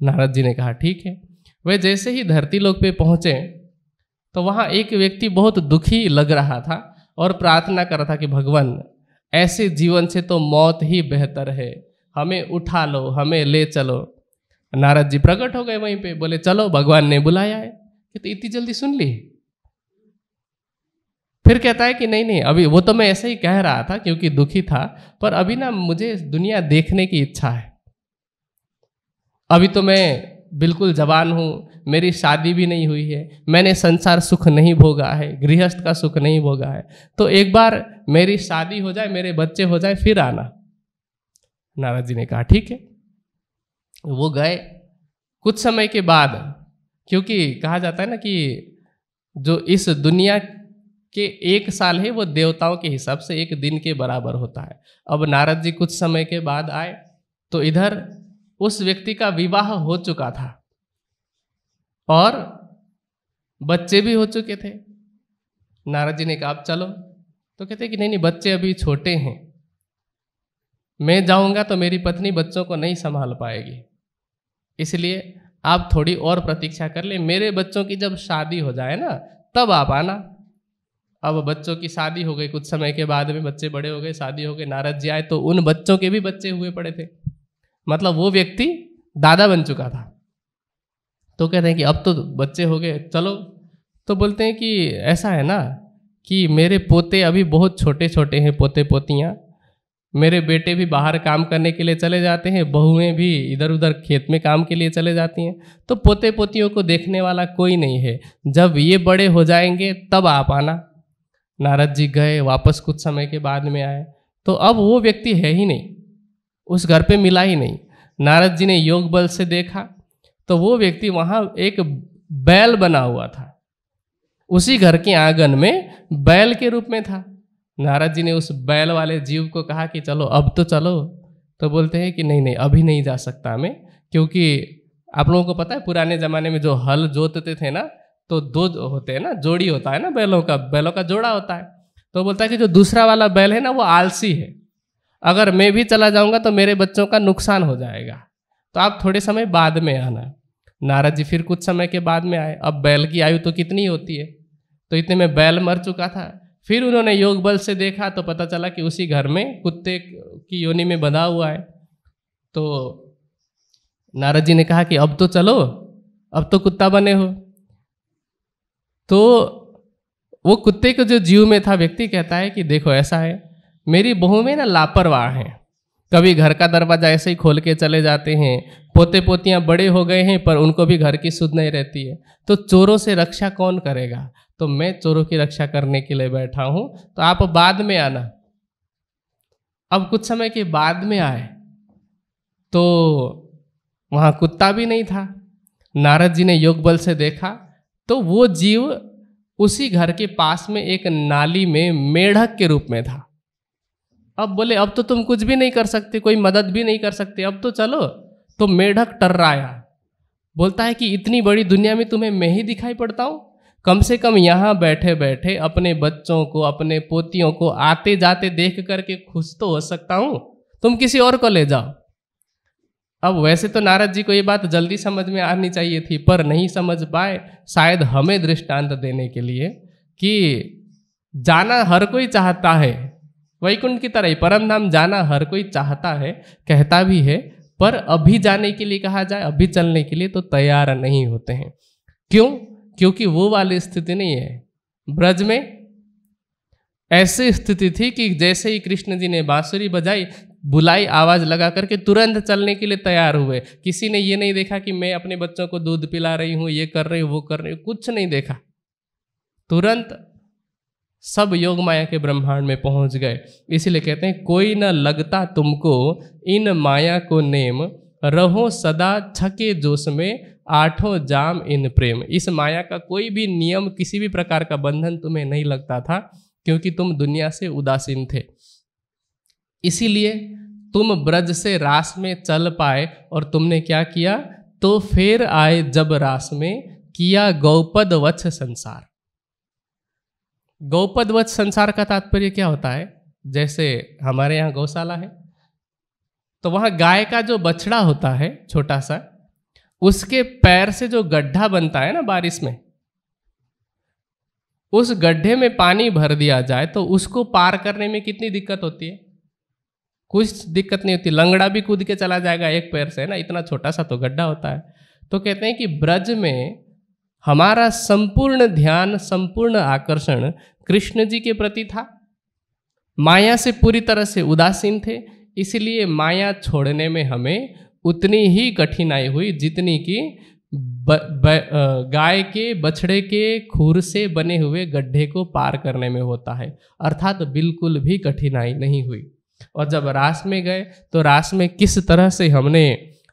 नारद जी ने कहा ठीक है वे जैसे ही धरती लोक पे पहुँचे तो वहाँ एक व्यक्ति बहुत दुखी लग रहा था और प्रार्थना कर रहा था कि भगवान ऐसे जीवन से तो मौत ही बेहतर है हमें उठा लो हमें ले चलो नारद जी प्रकट हो गए वहीं पे बोले चलो भगवान ने बुलाया है कि तो इतनी जल्दी सुन ली फिर कहता है कि नहीं नहीं अभी वो तो मैं ऐसे ही कह रहा था क्योंकि दुखी था पर अभी ना मुझे दुनिया देखने की इच्छा है अभी तो मैं बिल्कुल जवान हूँ मेरी शादी भी नहीं हुई है मैंने संसार सुख नहीं भोगा है गृहस्थ का सुख नहीं भोगा है तो एक बार मेरी शादी हो जाए मेरे बच्चे हो जाए फिर आना नाराज जी ने कहा ठीक है वो गए कुछ समय के बाद क्योंकि कहा जाता है ना कि जो इस दुनिया कि एक साल है वो देवताओं के हिसाब से एक दिन के बराबर होता है अब नारद जी कुछ समय के बाद आए तो इधर उस व्यक्ति का विवाह हो चुका था और बच्चे भी हो चुके थे नारद जी ने कहा आप चलो तो कहते कि नहीं नहीं बच्चे अभी छोटे हैं मैं जाऊंगा तो मेरी पत्नी बच्चों को नहीं संभाल पाएगी इसलिए आप थोड़ी और प्रतीक्षा कर ले मेरे बच्चों की जब शादी हो जाए ना तब आप आना अब बच्चों की शादी हो गई कुछ समय के बाद में बच्चे बड़े हो गए शादी हो गई नारद जी आए तो उन बच्चों के भी बच्चे हुए पड़े थे मतलब वो व्यक्ति दादा बन चुका था तो कहते हैं कि अब तो बच्चे हो गए चलो तो बोलते हैं कि ऐसा है ना कि मेरे पोते अभी बहुत छोटे छोटे हैं पोते पोतियाँ मेरे बेटे भी बाहर काम करने के लिए चले जाते हैं बहुएं भी इधर उधर खेत में काम के लिए चले जाती हैं तो पोते पोतियों को देखने वाला कोई नहीं है जब ये बड़े हो जाएंगे तब आप आना नारद जी गए वापस कुछ समय के बाद में आए तो अब वो व्यक्ति है ही नहीं उस घर पे मिला ही नहीं नारद जी ने योग बल से देखा तो वो व्यक्ति वहाँ एक बैल बना हुआ था उसी घर के आंगन में बैल के रूप में था नारद जी ने उस बैल वाले जीव को कहा कि चलो अब तो चलो तो बोलते हैं कि नहीं नहीं अभी नहीं जा सकता मैं क्योंकि आप लोगों को पता है पुराने ज़माने में जो हल जोतते थे ना तो दो होते हैं ना जोड़ी होता है ना बैलों का बैलों का जोड़ा होता है तो बोलता है कि जो दूसरा वाला बैल है ना वो आलसी है अगर मैं भी चला जाऊंगा तो मेरे बच्चों का नुकसान हो जाएगा तो आप थोड़े समय बाद में आना नाराज जी फिर कुछ समय के बाद में आए अब बैल की आयु तो कितनी होती है तो इतने में बैल मर चुका था फिर उन्होंने योग बल से देखा तो पता चला कि उसी घर में कुत्ते की योनि में बंधा हुआ है तो नारद जी ने कहा कि अब तो चलो अब तो कुत्ता बने हो तो वो कुत्ते को जो जीव में था व्यक्ति कहता है कि देखो ऐसा है मेरी बहू में ना लापरवाह है कभी घर का दरवाज़ा ऐसे ही खोल के चले जाते हैं पोते पोतियाँ बड़े हो गए हैं पर उनको भी घर की सुध नहीं रहती है तो चोरों से रक्षा कौन करेगा तो मैं चोरों की रक्षा करने के लिए बैठा हूँ तो आप बाद में आना अब कुछ समय के बाद में आए तो वहाँ कुत्ता भी नहीं था नारद जी ने योग बल से देखा तो वो जीव उसी घर के पास में एक नाली में मेढक के रूप में था अब बोले अब तो तुम कुछ भी नहीं कर सकते कोई मदद भी नहीं कर सकते अब तो चलो तो मेढक टर्राया बोलता है कि इतनी बड़ी दुनिया में तुम्हें मैं ही दिखाई पड़ता हूँ कम से कम यहाँ बैठे बैठे अपने बच्चों को अपने पोतियों को आते जाते देख करके खुश तो हो सकता हूँ तुम किसी और को ले जाओ अब वैसे तो नारद जी को ये बात जल्दी समझ में आनी चाहिए थी पर नहीं समझ पाए शायद हमें दृष्टांत देने के लिए कि जाना हर कोई चाहता है वैकुंठ की तरह ही परम धाम जाना हर कोई चाहता है कहता भी है पर अभी जाने के लिए कहा जाए अभी चलने के लिए तो तैयार नहीं होते हैं क्यों क्योंकि वो वाली स्थिति नहीं है ब्रज में ऐसी स्थिति थी कि जैसे ही कृष्ण जी ने बांसुरी बजाई बुलाई आवाज़ लगा करके तुरंत चलने के लिए तैयार हुए किसी ने ये नहीं देखा कि मैं अपने बच्चों को दूध पिला रही हूँ ये कर रही हूँ वो कर रही हूँ कुछ नहीं देखा तुरंत सब योग माया के ब्रह्मांड में पहुंच गए इसीलिए कहते हैं कोई न लगता तुमको इन माया को नेम रहो सदा छके जोश में आठों जाम इन प्रेम इस माया का कोई भी नियम किसी भी प्रकार का बंधन तुम्हें नहीं लगता था क्योंकि तुम दुनिया से उदासीन थे इसीलिए तुम ब्रज से रास में चल पाए और तुमने क्या किया तो फिर आए जब रास में किया गौपद वत्स संसार गौपद वत्स संसार का तात्पर्य क्या होता है जैसे हमारे यहाँ गौशाला है तो वहाँ गाय का जो बछड़ा होता है छोटा सा उसके पैर से जो गड्ढा बनता है ना बारिश में उस गड्ढे में पानी भर दिया जाए तो उसको पार करने में कितनी दिक्कत होती है कुछ दिक्कत नहीं होती लंगड़ा भी कूद के चला जाएगा एक पैर से ना इतना छोटा सा तो गड्ढा होता है तो कहते हैं कि ब्रज में हमारा संपूर्ण ध्यान संपूर्ण आकर्षण कृष्ण जी के प्रति था माया से पूरी तरह से उदासीन थे इसलिए माया छोड़ने में हमें उतनी ही कठिनाई हुई जितनी कि ब, ब, गाय के बछड़े के खुर से बने हुए गड्ढे को पार करने में होता है अर्थात बिल्कुल भी कठिनाई नहीं हुई और जब रास में गए तो रास में किस तरह से हमने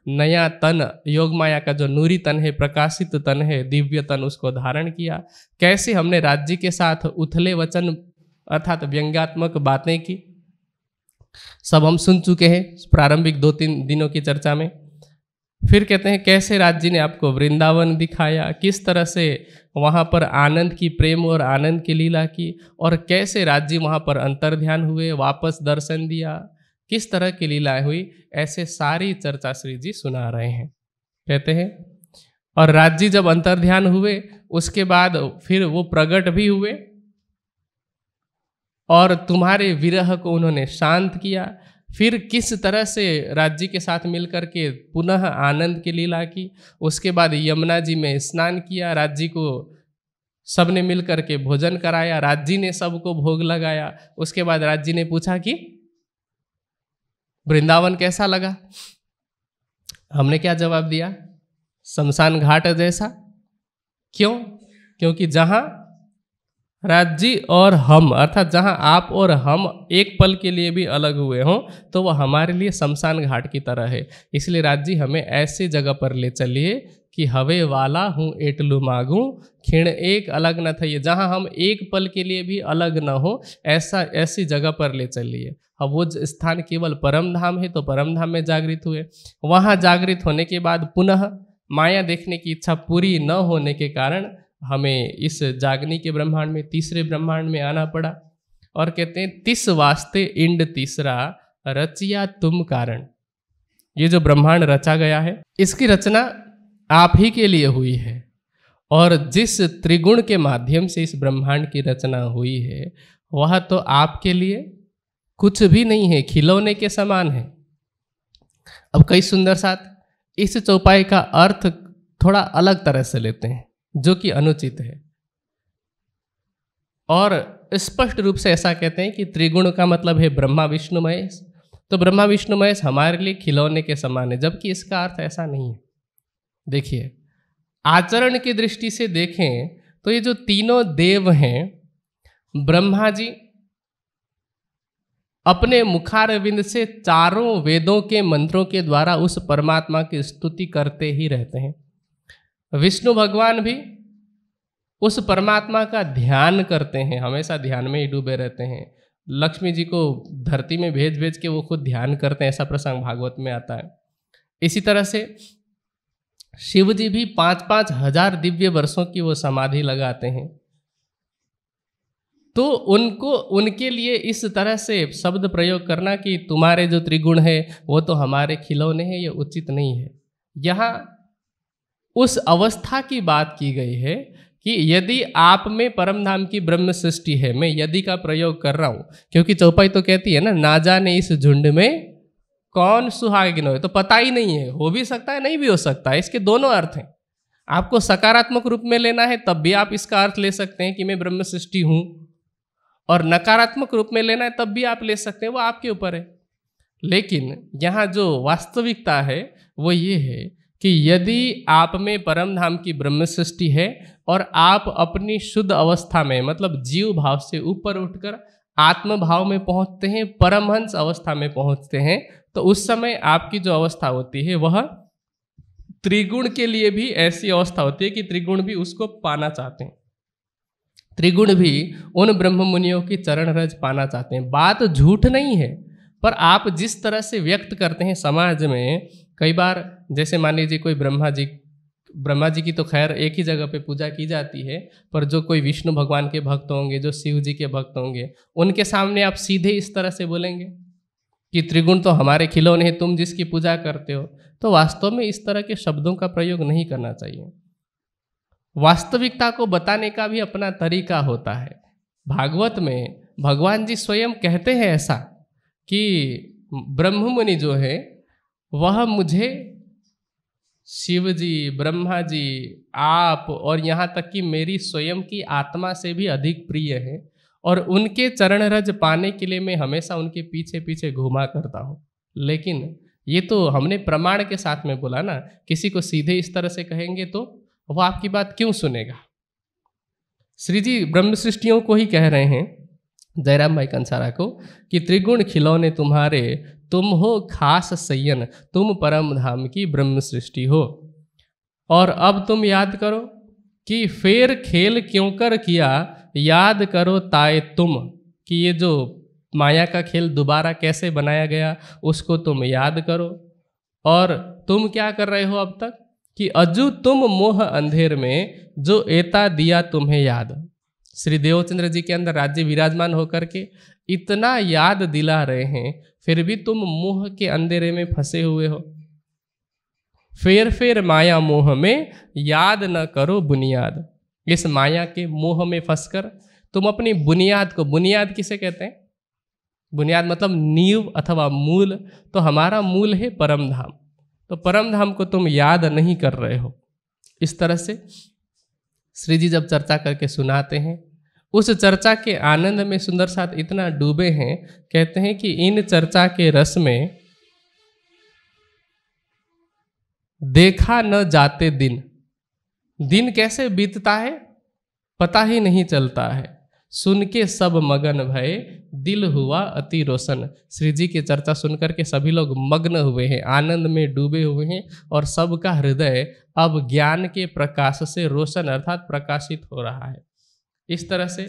नया तन योग माया का जो नूरी तन है प्रकाशित तन है दिव्य तन उसको धारण किया कैसे हमने राज्य के साथ उथले वचन अर्थात व्यंग्यात्मक बातें की सब हम सुन चुके हैं प्रारंभिक दो तीन दिनों की चर्चा में फिर कहते हैं कैसे राज जी ने आपको वृंदावन दिखाया किस तरह से वहाँ पर आनंद की प्रेम और आनंद की लीला की और कैसे राज जी वहाँ पर अंतर ध्यान हुए वापस दर्शन दिया किस तरह की लीलाएं हुई ऐसे सारी चर्चा श्री जी सुना रहे हैं कहते हैं और राज जी जब अंतर ध्यान हुए उसके बाद फिर वो प्रकट भी हुए और तुम्हारे विरह को उन्होंने शांत किया फिर किस तरह से राज्य के साथ मिलकर के पुनः आनंद की लीला की उसके बाद यमुना जी में स्नान किया राज्य को सबने मिल करके भोजन कराया राज्य ने सबको भोग लगाया उसके बाद राज्य ने पूछा कि वृंदावन कैसा लगा हमने क्या जवाब दिया शमशान घाट जैसा क्यों क्योंकि जहाँ राज्य और हम अर्थात जहाँ आप और हम एक पल के लिए भी अलग हुए हों तो वह हमारे लिए शमशान घाट की तरह है इसलिए राज्य हमें ऐसी जगह पर ले चलिए कि हवे वाला हूँ एटलू मागू खिण एक अलग न थे जहाँ हम एक पल के लिए भी अलग न हो ऐसा ऐसी जगह पर ले चलिए अब वो स्थान केवल परम धाम है तो परम धाम में जागृत हुए वहाँ जागृत होने के बाद पुनः माया देखने की इच्छा पूरी न होने के कारण हमें इस जागनी के ब्रह्मांड में तीसरे ब्रह्मांड में आना पड़ा और कहते हैं तिस वास्ते इंड तीसरा रचिया तुम कारण ये जो ब्रह्मांड रचा गया है इसकी रचना आप ही के लिए हुई है और जिस त्रिगुण के माध्यम से इस ब्रह्मांड की रचना हुई है वह तो आपके लिए कुछ भी नहीं है खिलौने के समान है अब कई सुंदर साथ इस चौपाई का अर्थ थोड़ा अलग तरह से लेते हैं जो कि अनुचित है और स्पष्ट रूप से ऐसा कहते हैं कि त्रिगुण का मतलब है ब्रह्मा विष्णु महेश तो ब्रह्मा विष्णु महेश हमारे लिए खिलौने के समान है जबकि इसका अर्थ ऐसा नहीं है देखिए आचरण की दृष्टि से देखें तो ये जो तीनों देव हैं ब्रह्मा जी अपने मुखारविंद से चारों वेदों के मंत्रों के द्वारा उस परमात्मा की स्तुति करते ही रहते हैं विष्णु भगवान भी उस परमात्मा का ध्यान करते हैं हमेशा ध्यान में ही डूबे रहते हैं लक्ष्मी जी को धरती में भेज भेज के वो खुद ध्यान करते हैं ऐसा प्रसंग भागवत में आता है इसी तरह से शिव जी भी पाँच पाँच हजार दिव्य वर्षों की वो समाधि लगाते हैं तो उनको उनके लिए इस तरह से शब्द प्रयोग करना कि तुम्हारे जो त्रिगुण है वो तो हमारे खिलौने हैं ये उचित नहीं है यहाँ उस अवस्था की बात की गई है कि यदि आप में परम धाम की ब्रह्म सृष्टि है मैं यदि का प्रयोग कर रहा हूँ क्योंकि चौपाई तो कहती है ना ना जाने इस झुंड में कौन सुहागिन हो तो पता ही नहीं है हो भी सकता है नहीं भी हो सकता है इसके दोनों अर्थ हैं आपको सकारात्मक रूप में लेना है तब भी आप इसका अर्थ ले सकते हैं कि मैं ब्रह्म सृष्टि हूँ और नकारात्मक रूप में लेना है तब भी आप ले सकते हैं वो आपके ऊपर है लेकिन यहाँ जो वास्तविकता है वो ये है कि यदि आप में परम धाम की ब्रह्म सृष्टि है और आप अपनी शुद्ध अवस्था में मतलब जीव भाव से ऊपर उठकर आत्म भाव में पहुंचते हैं परमहंस अवस्था में पहुंचते हैं तो उस समय आपकी जो अवस्था होती है वह त्रिगुण के लिए भी ऐसी अवस्था होती है कि त्रिगुण भी उसको पाना चाहते हैं त्रिगुण भी उन ब्रह्म मुनियों की चरण रज पाना चाहते हैं बात झूठ नहीं है पर आप जिस तरह से व्यक्त करते हैं समाज में कई बार जैसे मान लीजिए कोई ब्रह्मा जी ब्रह्मा जी की तो खैर एक ही जगह पे पूजा की जाती है पर जो कोई विष्णु भगवान के भक्त होंगे जो शिव जी के भक्त होंगे उनके सामने आप सीधे इस तरह से बोलेंगे कि त्रिगुण तो हमारे खिलौने हैं तुम जिसकी पूजा करते हो तो वास्तव में इस तरह के शब्दों का प्रयोग नहीं करना चाहिए वास्तविकता को बताने का भी अपना तरीका होता है भागवत में भगवान जी स्वयं कहते हैं ऐसा कि ब्रह्म मुनि जो है वह मुझे शिव जी ब्रह्मा जी आप और यहाँ तक कि मेरी स्वयं की आत्मा से भी अधिक प्रिय है और उनके चरण रज पाने के लिए मैं हमेशा उनके पीछे पीछे घूमा करता हूँ लेकिन ये तो हमने प्रमाण के साथ में बोला ना किसी को सीधे इस तरह से कहेंगे तो वो आपकी बात क्यों सुनेगा श्री जी ब्रह्म सृष्टियों को ही कह रहे हैं जयराम भाई कंसारा को कि त्रिगुण खिलौने तुम्हारे तुम हो खास सैयन तुम परम धाम की ब्रह्म सृष्टि हो और अब तुम याद करो कि फेर खेल क्यों कर किया याद करो ताए तुम कि ये जो माया का खेल दोबारा कैसे बनाया गया उसको तुम याद करो और तुम क्या कर रहे हो अब तक कि अजू तुम मोह अंधेर में जो एता दिया तुम्हें याद श्री देवचंद्र जी के अंदर राज्य विराजमान होकर के इतना याद दिला रहे हैं फिर भी तुम मोह के अंधेरे में फंसे हुए हो फेर फेर माया मोह में याद न करो बुनियाद इस माया के मोह में फंसकर तुम अपनी बुनियाद को बुनियाद किसे कहते हैं बुनियाद मतलब नींव अथवा मूल तो हमारा मूल है परम धाम तो परम धाम को तुम याद नहीं कर रहे हो इस तरह से श्री जी जब चर्चा करके सुनाते हैं उस चर्चा के आनंद में सुंदर साथ इतना डूबे हैं कहते हैं कि इन चर्चा के रस में देखा न जाते दिन दिन कैसे बीतता है पता ही नहीं चलता है सुन के सब मगन भय दिल हुआ अति रोशन श्री जी की चर्चा सुन करके सभी लोग मग्न हुए हैं आनंद में डूबे हुए हैं और सबका हृदय अब ज्ञान के प्रकाश से रोशन अर्थात प्रकाशित हो रहा है इस तरह से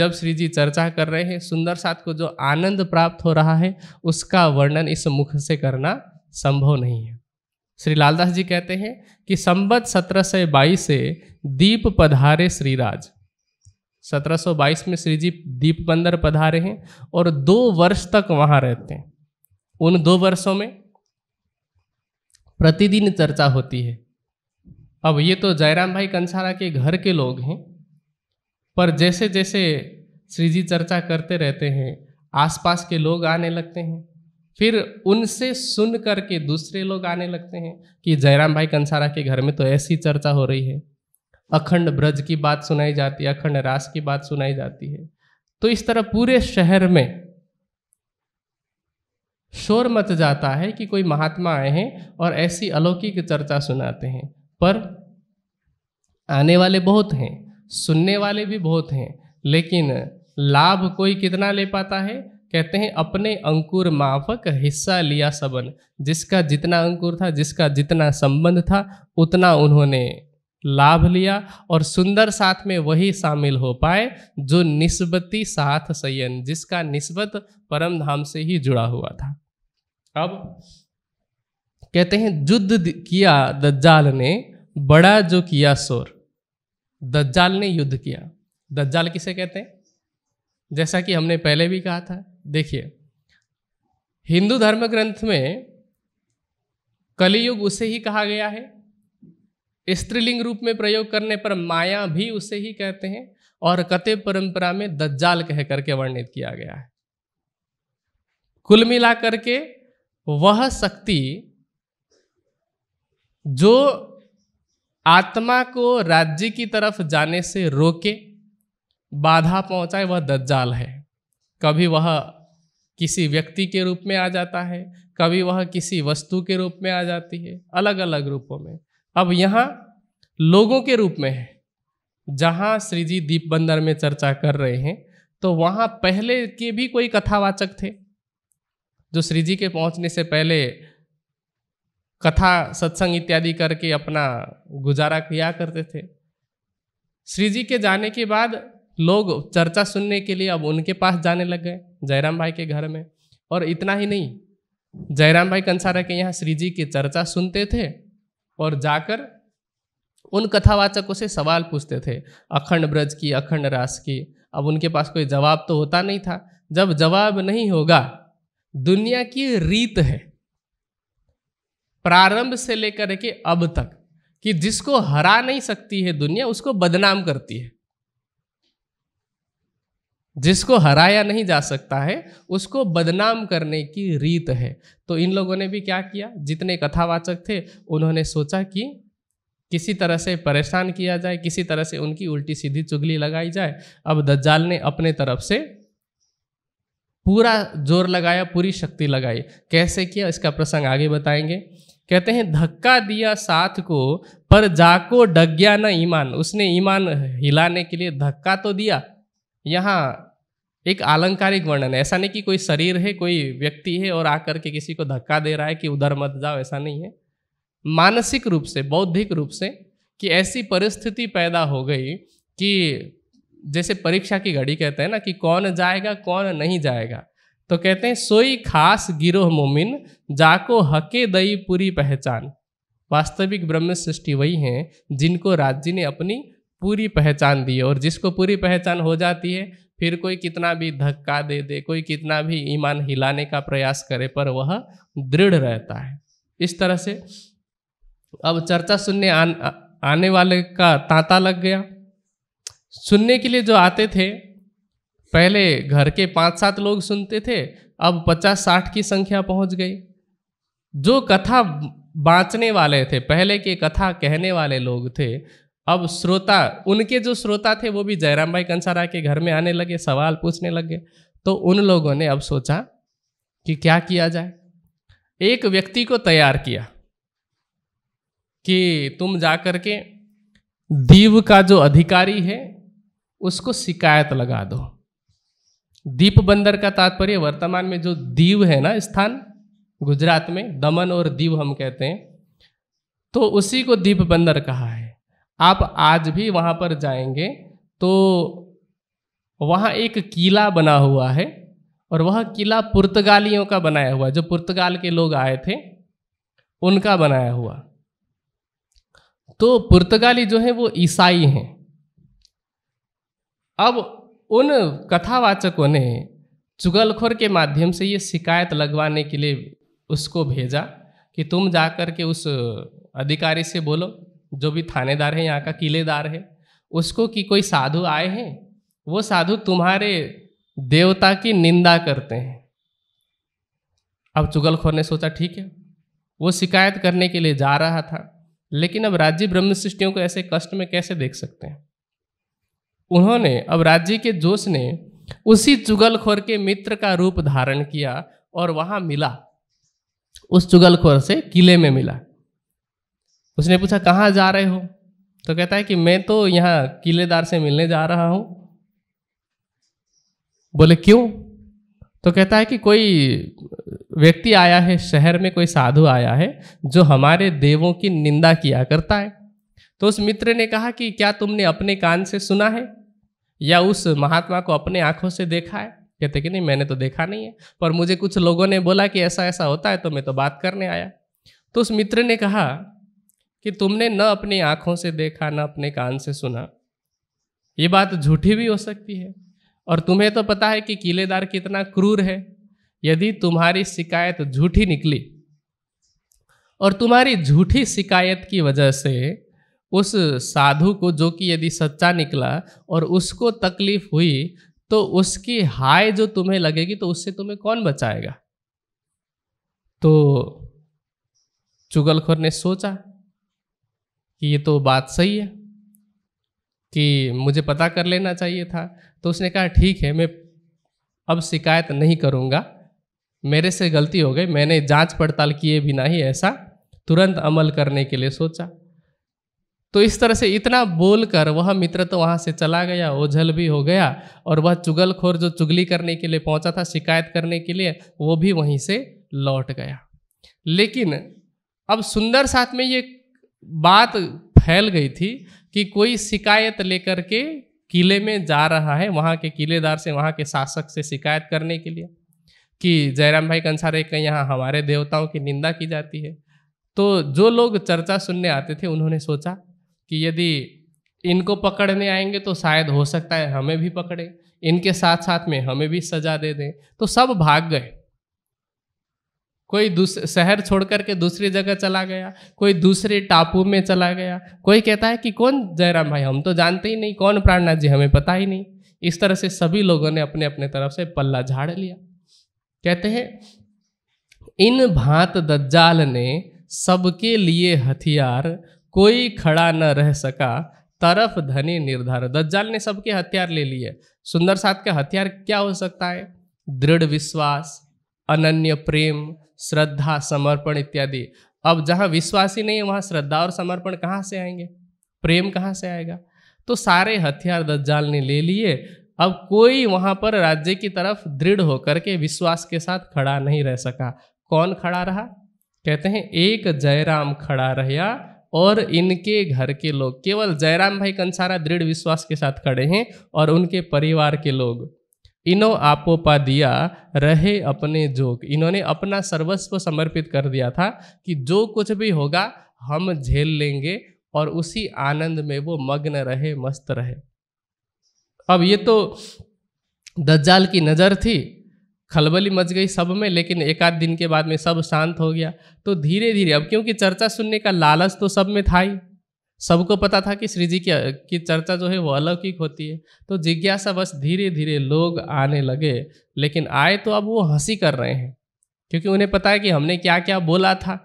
जब श्री जी चर्चा कर रहे हैं सुंदर साथ को जो आनंद प्राप्त हो रहा है उसका वर्णन इस मुख से करना संभव नहीं है श्री लालदास जी कहते हैं कि संबत सत्रह से दीप पधारे श्रीराज 1722 में श्री जी दीप बंदर पधारे हैं और दो वर्ष तक वहाँ रहते हैं उन दो वर्षों में प्रतिदिन चर्चा होती है अब ये तो जयराम भाई कंसारा के घर के लोग हैं पर जैसे जैसे श्री जी चर्चा करते रहते हैं आसपास के लोग आने लगते हैं फिर उनसे सुन करके दूसरे लोग आने लगते हैं कि जयराम भाई कंसारा के घर में तो ऐसी चर्चा हो रही है अखंड ब्रज की बात सुनाई जाती है अखंड रास की बात सुनाई जाती है तो इस तरह पूरे शहर में शोर मच जाता है कि कोई महात्मा आए हैं और ऐसी अलौकिक चर्चा सुनाते हैं पर आने वाले बहुत हैं सुनने वाले भी बहुत हैं लेकिन लाभ कोई कितना ले पाता है कहते हैं अपने अंकुर माफक हिस्सा लिया सबन जिसका जितना अंकुर था जिसका जितना संबंध था उतना उन्होंने लाभ लिया और सुंदर साथ में वही शामिल हो पाए जो निस्बती साथ सयन जिसका निस्बत परम धाम से ही जुड़ा हुआ था अब कहते हैं युद्ध किया दज्जाल ने बड़ा जो किया शोर दज्जाल ने युद्ध किया दज्जाल किसे कहते हैं जैसा कि हमने पहले भी कहा था देखिए हिंदू धर्म ग्रंथ में कलयुग उसे ही कहा गया है स्त्रीलिंग रूप में प्रयोग करने पर माया भी उसे ही कहते हैं और कते परंपरा में दज्जाल कह करके वर्णित किया गया है कुल मिलाकर के वह शक्ति जो आत्मा को राज्य की तरफ जाने से रोके बाधा पहुंचाए वह दज्जाल है कभी वह किसी व्यक्ति के रूप में आ जाता है कभी वह किसी वस्तु के रूप में आ जाती है अलग अलग रूपों में अब यहाँ लोगों के रूप में है जहाँ श्री जी दीप बंदर में चर्चा कर रहे हैं तो वहाँ पहले के भी कोई कथावाचक थे जो श्री जी के पहुँचने से पहले कथा सत्संग इत्यादि करके अपना गुजारा किया करते थे श्री जी के जाने के बाद लोग चर्चा सुनने के लिए अब उनके पास जाने लग गए जयराम भाई के घर में और इतना ही नहीं जयराम भाई कंसारा के यहाँ श्री जी की चर्चा सुनते थे और जाकर उन कथावाचकों से सवाल पूछते थे अखंड ब्रज की अखंड रास की अब उनके पास कोई जवाब तो होता नहीं था जब जवाब नहीं होगा दुनिया की रीत है प्रारंभ से लेकर के अब तक कि जिसको हरा नहीं सकती है दुनिया उसको बदनाम करती है जिसको हराया नहीं जा सकता है उसको बदनाम करने की रीत है तो इन लोगों ने भी क्या किया जितने कथावाचक थे उन्होंने सोचा कि किसी तरह से परेशान किया जाए किसी तरह से उनकी उल्टी सीधी चुगली लगाई जाए अब दज्जाल ने अपने तरफ से पूरा जोर लगाया पूरी शक्ति लगाई कैसे किया इसका प्रसंग आगे बताएंगे कहते हैं धक्का दिया साथ को पर जाको डग गया न ईमान उसने ईमान हिलाने के लिए धक्का तो दिया यहाँ एक आलंकारिक वर्णन है ऐसा नहीं कि कोई शरीर है कोई व्यक्ति है और आकर के किसी को धक्का दे रहा है कि उधर मत जाओ ऐसा नहीं है मानसिक रूप से बौद्धिक रूप से कि ऐसी परिस्थिति पैदा हो गई कि जैसे परीक्षा की घड़ी कहते हैं ना कि कौन जाएगा कौन नहीं जाएगा तो कहते हैं सोई खास गिरोह मोमिन जाको हके दई पूरी पहचान वास्तविक ब्रह्म सृष्टि वही हैं जिनको राज्य ने अपनी पूरी पहचान दी और जिसको पूरी पहचान हो जाती है फिर कोई कितना भी धक्का दे दे कोई कितना भी ईमान हिलाने का प्रयास करे पर वह दृढ़ रहता है इस तरह से अब चर्चा सुनने आन, आने वाले का तांता लग गया सुनने के लिए जो आते थे पहले घर के पांच सात लोग सुनते थे अब पचास साठ की संख्या पहुंच गई जो कथा बांचने वाले थे पहले के कथा कहने वाले लोग थे अब श्रोता उनके जो श्रोता थे वो भी जयराम भाई कंसारा के घर में आने लगे सवाल पूछने लगे तो उन लोगों ने अब सोचा कि क्या किया जाए एक व्यक्ति को तैयार किया कि तुम जा कर के दीव का जो अधिकारी है उसको शिकायत लगा दो दीप बंदर का तात्पर्य वर्तमान में जो दीव है ना स्थान गुजरात में दमन और दीव हम कहते हैं तो उसी को दीप बंदर कहा है आप आज भी वहाँ पर जाएंगे तो वहाँ एक किला बना हुआ है और वह किला पुर्तगालियों का बनाया हुआ जो पुर्तगाल के लोग आए थे उनका बनाया हुआ तो पुर्तगाली जो है वो ईसाई हैं अब उन कथावाचकों ने चुगलखोर के माध्यम से ये शिकायत लगवाने के लिए उसको भेजा कि तुम जाकर के उस अधिकारी से बोलो जो भी थानेदार है यहाँ का किलेदार है उसको कि कोई साधु आए हैं वो साधु तुम्हारे देवता की निंदा करते हैं अब चुगलखोर ने सोचा ठीक है वो शिकायत करने के लिए जा रहा था लेकिन अब राज्य ब्रह्म सृष्टियों को ऐसे कष्ट में कैसे देख सकते हैं उन्होंने अब राज्य के जोश ने उसी चुगलखोर के मित्र का रूप धारण किया और वहां मिला उस चुगलखोर से किले में मिला उसने पूछा कहाँ जा रहे हो तो कहता है कि मैं तो यहाँ किलेदार से मिलने जा रहा हूँ बोले क्यों तो कहता है कि कोई व्यक्ति आया है शहर में कोई साधु आया है जो हमारे देवों की निंदा किया करता है तो उस मित्र ने कहा कि क्या तुमने अपने कान से सुना है या उस महात्मा को अपने आंखों से देखा है कहते कि नहीं मैंने तो देखा नहीं है पर मुझे कुछ लोगों ने बोला कि ऐसा ऐसा होता है तो मैं तो बात करने आया तो उस मित्र ने कहा कि तुमने न अपनी आंखों से देखा न अपने कान से सुना ये बात झूठी भी हो सकती है और तुम्हें तो पता है कि किलेदार कितना क्रूर है यदि तुम्हारी शिकायत झूठी निकली और तुम्हारी झूठी शिकायत की वजह से उस साधु को जो कि यदि सच्चा निकला और उसको तकलीफ हुई तो उसकी हाय जो तुम्हें लगेगी तो उससे तुम्हें कौन बचाएगा तो चुगलखोर ने सोचा कि ये तो बात सही है कि मुझे पता कर लेना चाहिए था तो उसने कहा ठीक है मैं अब शिकायत नहीं करूँगा मेरे से गलती हो गई मैंने जांच पड़ताल किए बिना ही ऐसा तुरंत अमल करने के लिए सोचा तो इस तरह से इतना बोल कर वह मित्र तो वहाँ से चला गया ओझल भी हो गया और वह चुगलखोर जो चुगली करने के लिए पहुँचा था शिकायत करने के लिए वो भी वहीं से लौट गया लेकिन अब सुंदर साथ में ये बात फैल गई थी कि कोई शिकायत लेकर के किले में जा रहा है वहाँ के किलेदार से वहाँ के शासक से शिकायत करने के लिए कि जयराम भाई कंसारे के यहाँ हमारे देवताओं की निंदा की जाती है तो जो लोग चर्चा सुनने आते थे उन्होंने सोचा कि यदि इनको पकड़ने आएंगे तो शायद हो सकता है हमें भी पकड़े इनके साथ साथ में हमें भी सजा दे दें तो सब भाग गए कोई शहर छोड़ करके दूसरी जगह चला गया कोई दूसरे टापू में चला गया कोई कहता है कि कौन जयराम भाई हम तो जानते ही नहीं कौन प्राणनाथ जी हमें पता ही नहीं इस तरह से सभी लोगों ने अपने अपने तरफ से पल्ला झाड़ लिया कहते हैं इन भांत दज्जाल ने सबके लिए हथियार कोई खड़ा न रह सका तरफ धनी निर्धार दज्जाल ने सबके हथियार ले लिए सुंदर साथ का हथियार क्या हो सकता है दृढ़ विश्वास अनन्य प्रेम श्रद्धा समर्पण इत्यादि अब जहाँ विश्वास ही नहीं है वहाँ श्रद्धा और समर्पण कहाँ से आएंगे प्रेम कहाँ से आएगा तो सारे हथियार दज्जाल ने ले लिए अब कोई वहाँ पर राज्य की तरफ दृढ़ होकर के विश्वास के साथ खड़ा नहीं रह सका कौन खड़ा रहा कहते हैं एक जयराम खड़ा रहा और इनके घर के लोग केवल जयराम भाई कंसारा दृढ़ विश्वास के साथ खड़े हैं और उनके परिवार के लोग इनो आपो पा दिया रहे अपने जोग इन्होंने अपना सर्वस्व समर्पित कर दिया था कि जो कुछ भी होगा हम झेल लेंगे और उसी आनंद में वो मग्न रहे मस्त रहे अब ये तो दज्जाल की नज़र थी खलबली मच गई सब में लेकिन एक आध दिन के बाद में सब शांत हो गया तो धीरे धीरे अब क्योंकि चर्चा सुनने का लालच तो सब में था ही सबको पता था कि श्री जी की की चर्चा जो है वो अलौकिक होती है तो जिज्ञासा बस धीरे धीरे लोग आने लगे लेकिन आए तो अब वो हंसी कर रहे हैं क्योंकि उन्हें पता है कि हमने क्या क्या बोला था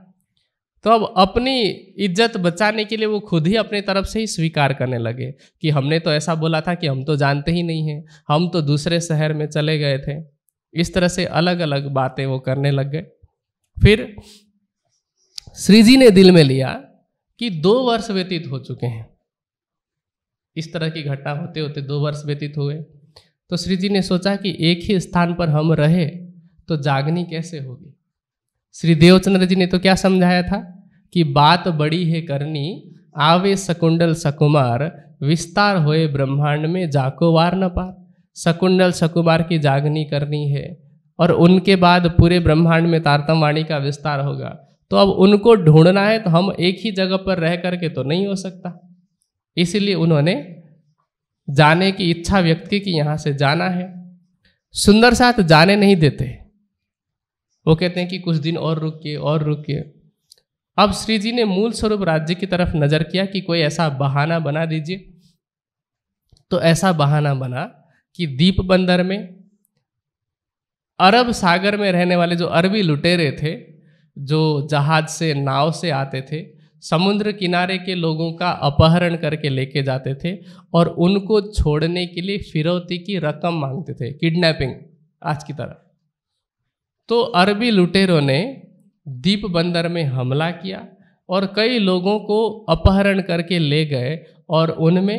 तो अब अपनी इज्जत बचाने के लिए वो खुद ही अपने तरफ से ही स्वीकार करने लगे कि हमने तो ऐसा बोला था कि हम तो जानते ही नहीं हैं हम तो दूसरे शहर में चले गए थे इस तरह से अलग अलग बातें वो करने लग गए फिर श्री जी ने दिल में लिया कि दो वर्ष व्यतीत हो चुके हैं इस तरह की घटना होते होते दो वर्ष व्यतीत हुए तो श्री जी ने सोचा कि एक ही स्थान पर हम रहे तो जागनी कैसे होगी श्री देवचंद्र जी ने तो क्या समझाया था कि बात बड़ी है करनी आवे सकुंडल सकुमार विस्तार होए ब्रह्मांड में जाको वार न पार सकुंडल सकुमार की जागनी करनी है और उनके बाद पूरे ब्रह्मांड में तारतम वाणी का विस्तार होगा तो अब उनको ढूंढना है तो हम एक ही जगह पर रह करके तो नहीं हो सकता इसलिए उन्होंने जाने की इच्छा व्यक्त की कि यहाँ से जाना है सुंदर साथ जाने नहीं देते वो कहते हैं कि कुछ दिन और रुकिए और रुकिए अब श्री जी ने मूल स्वरूप राज्य की तरफ नज़र किया कि कोई ऐसा बहाना बना दीजिए तो ऐसा बहाना बना कि दीप बंदर में अरब सागर में रहने वाले जो अरबी लुटेरे थे जो जहाज से नाव से आते थे समुद्र किनारे के लोगों का अपहरण करके लेके जाते थे और उनको छोड़ने के लिए फिरौती की रकम मांगते थे किडनैपिंग आज की तरह तो अरबी लुटेरों ने दीप बंदर में हमला किया और कई लोगों को अपहरण करके ले गए और उनमें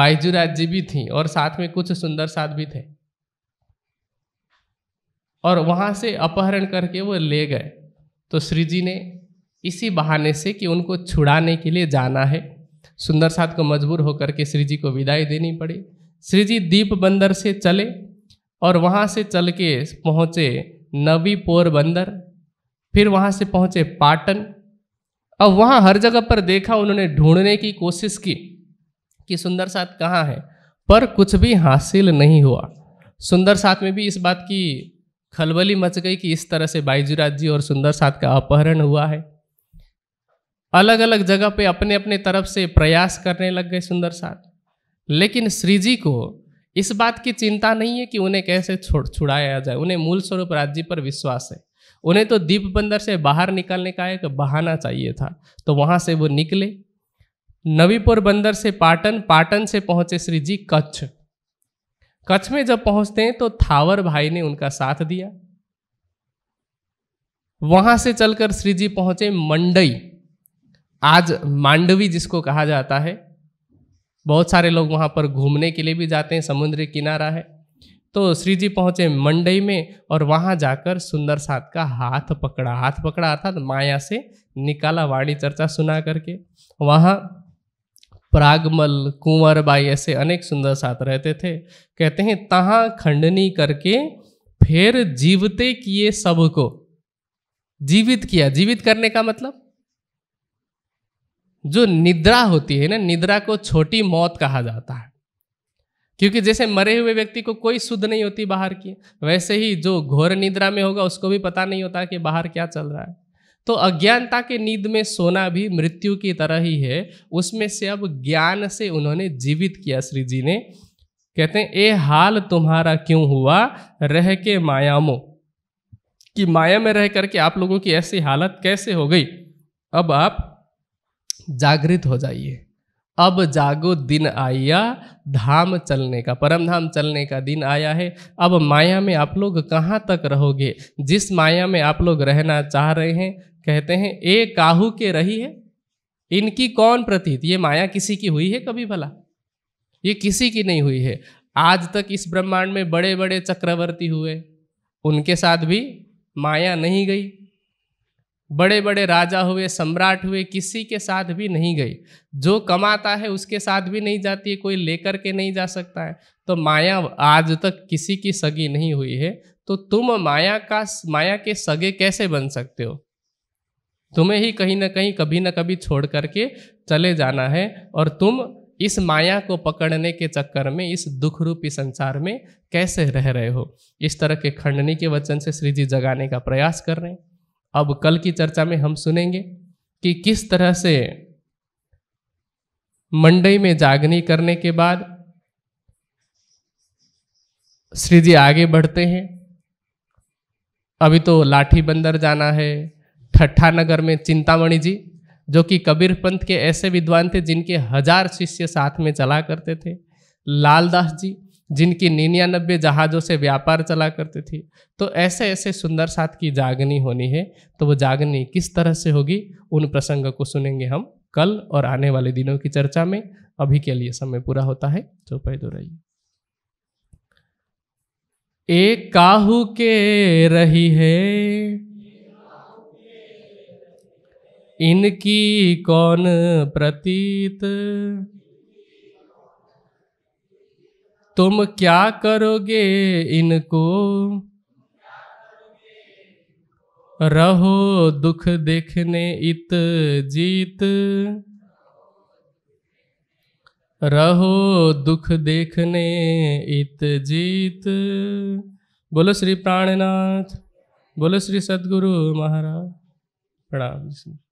बाइजुराज जी भी थी और साथ में कुछ सुंदर साथ भी थे और वहाँ से अपहरण करके वो ले गए तो श्री जी ने इसी बहाने से कि उनको छुड़ाने के लिए जाना है सुंदर साथ को मजबूर होकर के श्री जी को विदाई देनी पड़ी श्री जी दीप बंदर से चले और वहाँ से चल के पहुँचे नवी पोरबंदर फिर वहाँ से पहुँचे पाटन अब वहाँ हर जगह पर देखा उन्होंने ढूंढने की कोशिश की कि सुंदर साथ कहाँ है पर कुछ भी हासिल नहीं हुआ सुंदर साथ में भी इस बात की खलबली मच गई कि इस तरह से बाईजूराज जी और सुंदर साथ का अपहरण हुआ है अलग अलग जगह पे अपने अपने तरफ से प्रयास करने लग गए सुंदर साथ लेकिन श्री जी को इस बात की चिंता नहीं है कि उन्हें कैसे छोड़ छुड़ाया जाए उन्हें मूल स्वरूप राज्य पर विश्वास है उन्हें तो दीप बंदर से बाहर निकलने का एक बहाना चाहिए था तो वहाँ से वो निकले नवीपुर बंदर से पाटन पाटन से पहुँचे श्री जी कच्छ कच्छ में जब पहुंचते हैं तो थावर भाई ने उनका साथ दिया वहां से चलकर श्री जी पहुंचे मंडई आज मांडवी जिसको कहा जाता है बहुत सारे लोग वहां पर घूमने के लिए भी जाते हैं समुद्र किनारा है तो श्री जी पहुंचे मंडई में और वहां जाकर सुंदर सात का हाथ पकड़ा हाथ पकड़ा अर्थात माया से निकाला वाणी चर्चा सुना करके वहां प्रागमल बाई ऐसे अनेक सुंदर साथ रहते थे कहते हैं तहाँ खंडनी करके फिर जीवते किए सबको जीवित किया जीवित करने का मतलब जो निद्रा होती है ना निद्रा को छोटी मौत कहा जाता है क्योंकि जैसे मरे हुए व्यक्ति को कोई सुध नहीं होती बाहर की वैसे ही जो घोर निद्रा में होगा उसको भी पता नहीं होता कि बाहर क्या चल रहा है तो अज्ञानता के नींद में सोना भी मृत्यु की तरह ही है उसमें से अब ज्ञान से उन्होंने जीवित किया श्री जी ने कहते हैं ए हाल तुम्हारा क्यों हुआ रह के मायामो कि माया में रह करके आप लोगों की ऐसी हालत कैसे हो गई अब आप जागृत हो जाइए अब जागो दिन आया धाम चलने का परम धाम चलने का दिन आया है अब माया में आप लोग कहाँ तक रहोगे जिस माया में आप लोग रहना चाह रहे हैं कहते हैं ए काहू के रही है इनकी कौन प्रतीत ये माया किसी की हुई है कभी भला ये किसी की नहीं हुई है आज तक इस ब्रह्मांड में बड़े बड़े चक्रवर्ती हुए उनके साथ भी माया नहीं गई बड़े बड़े राजा हुए सम्राट हुए किसी के साथ भी नहीं गई जो कमाता है उसके साथ भी नहीं जाती है कोई लेकर के नहीं जा सकता है तो माया आज तक किसी की सगी नहीं हुई है तो तुम माया का माया के सगे कैसे बन सकते हो तुम्हें ही कहीं ना कहीं कभी ना कभी छोड़ करके चले जाना है और तुम इस माया को पकड़ने के चक्कर में इस दुख रूपी संसार में कैसे रह रहे हो इस तरह के खंडनी के वचन से श्री जी जगाने का प्रयास कर रहे हैं अब कल की चर्चा में हम सुनेंगे कि किस तरह से मंडई में जागनी करने के बाद श्री जी आगे बढ़ते हैं अभी तो लाठी बंदर जाना है ठट्ठा नगर में चिंतामणि जी जो कि कबीर पंथ के ऐसे विद्वान थे जिनके हजार शिष्य साथ में चला करते थे लालदास जी जिनकी निन्यानबे जहाज़ों से व्यापार चला करते थे तो ऐसे ऐसे सुंदर साथ की जागनी होनी है तो वो जागनी किस तरह से होगी उन प्रसंग को सुनेंगे हम कल और आने वाले दिनों की चर्चा में अभी के लिए समय पूरा होता है चौपाई रही एक काहू के रही है इनकी कौन प्रतीत तुम क्या करोगे इनको रहो दुख देखने इत जीत रहो दुख देखने इत जीत बोलो श्री प्राणनाथ बोलो श्री सदगुरु महाराज प्रणाम जी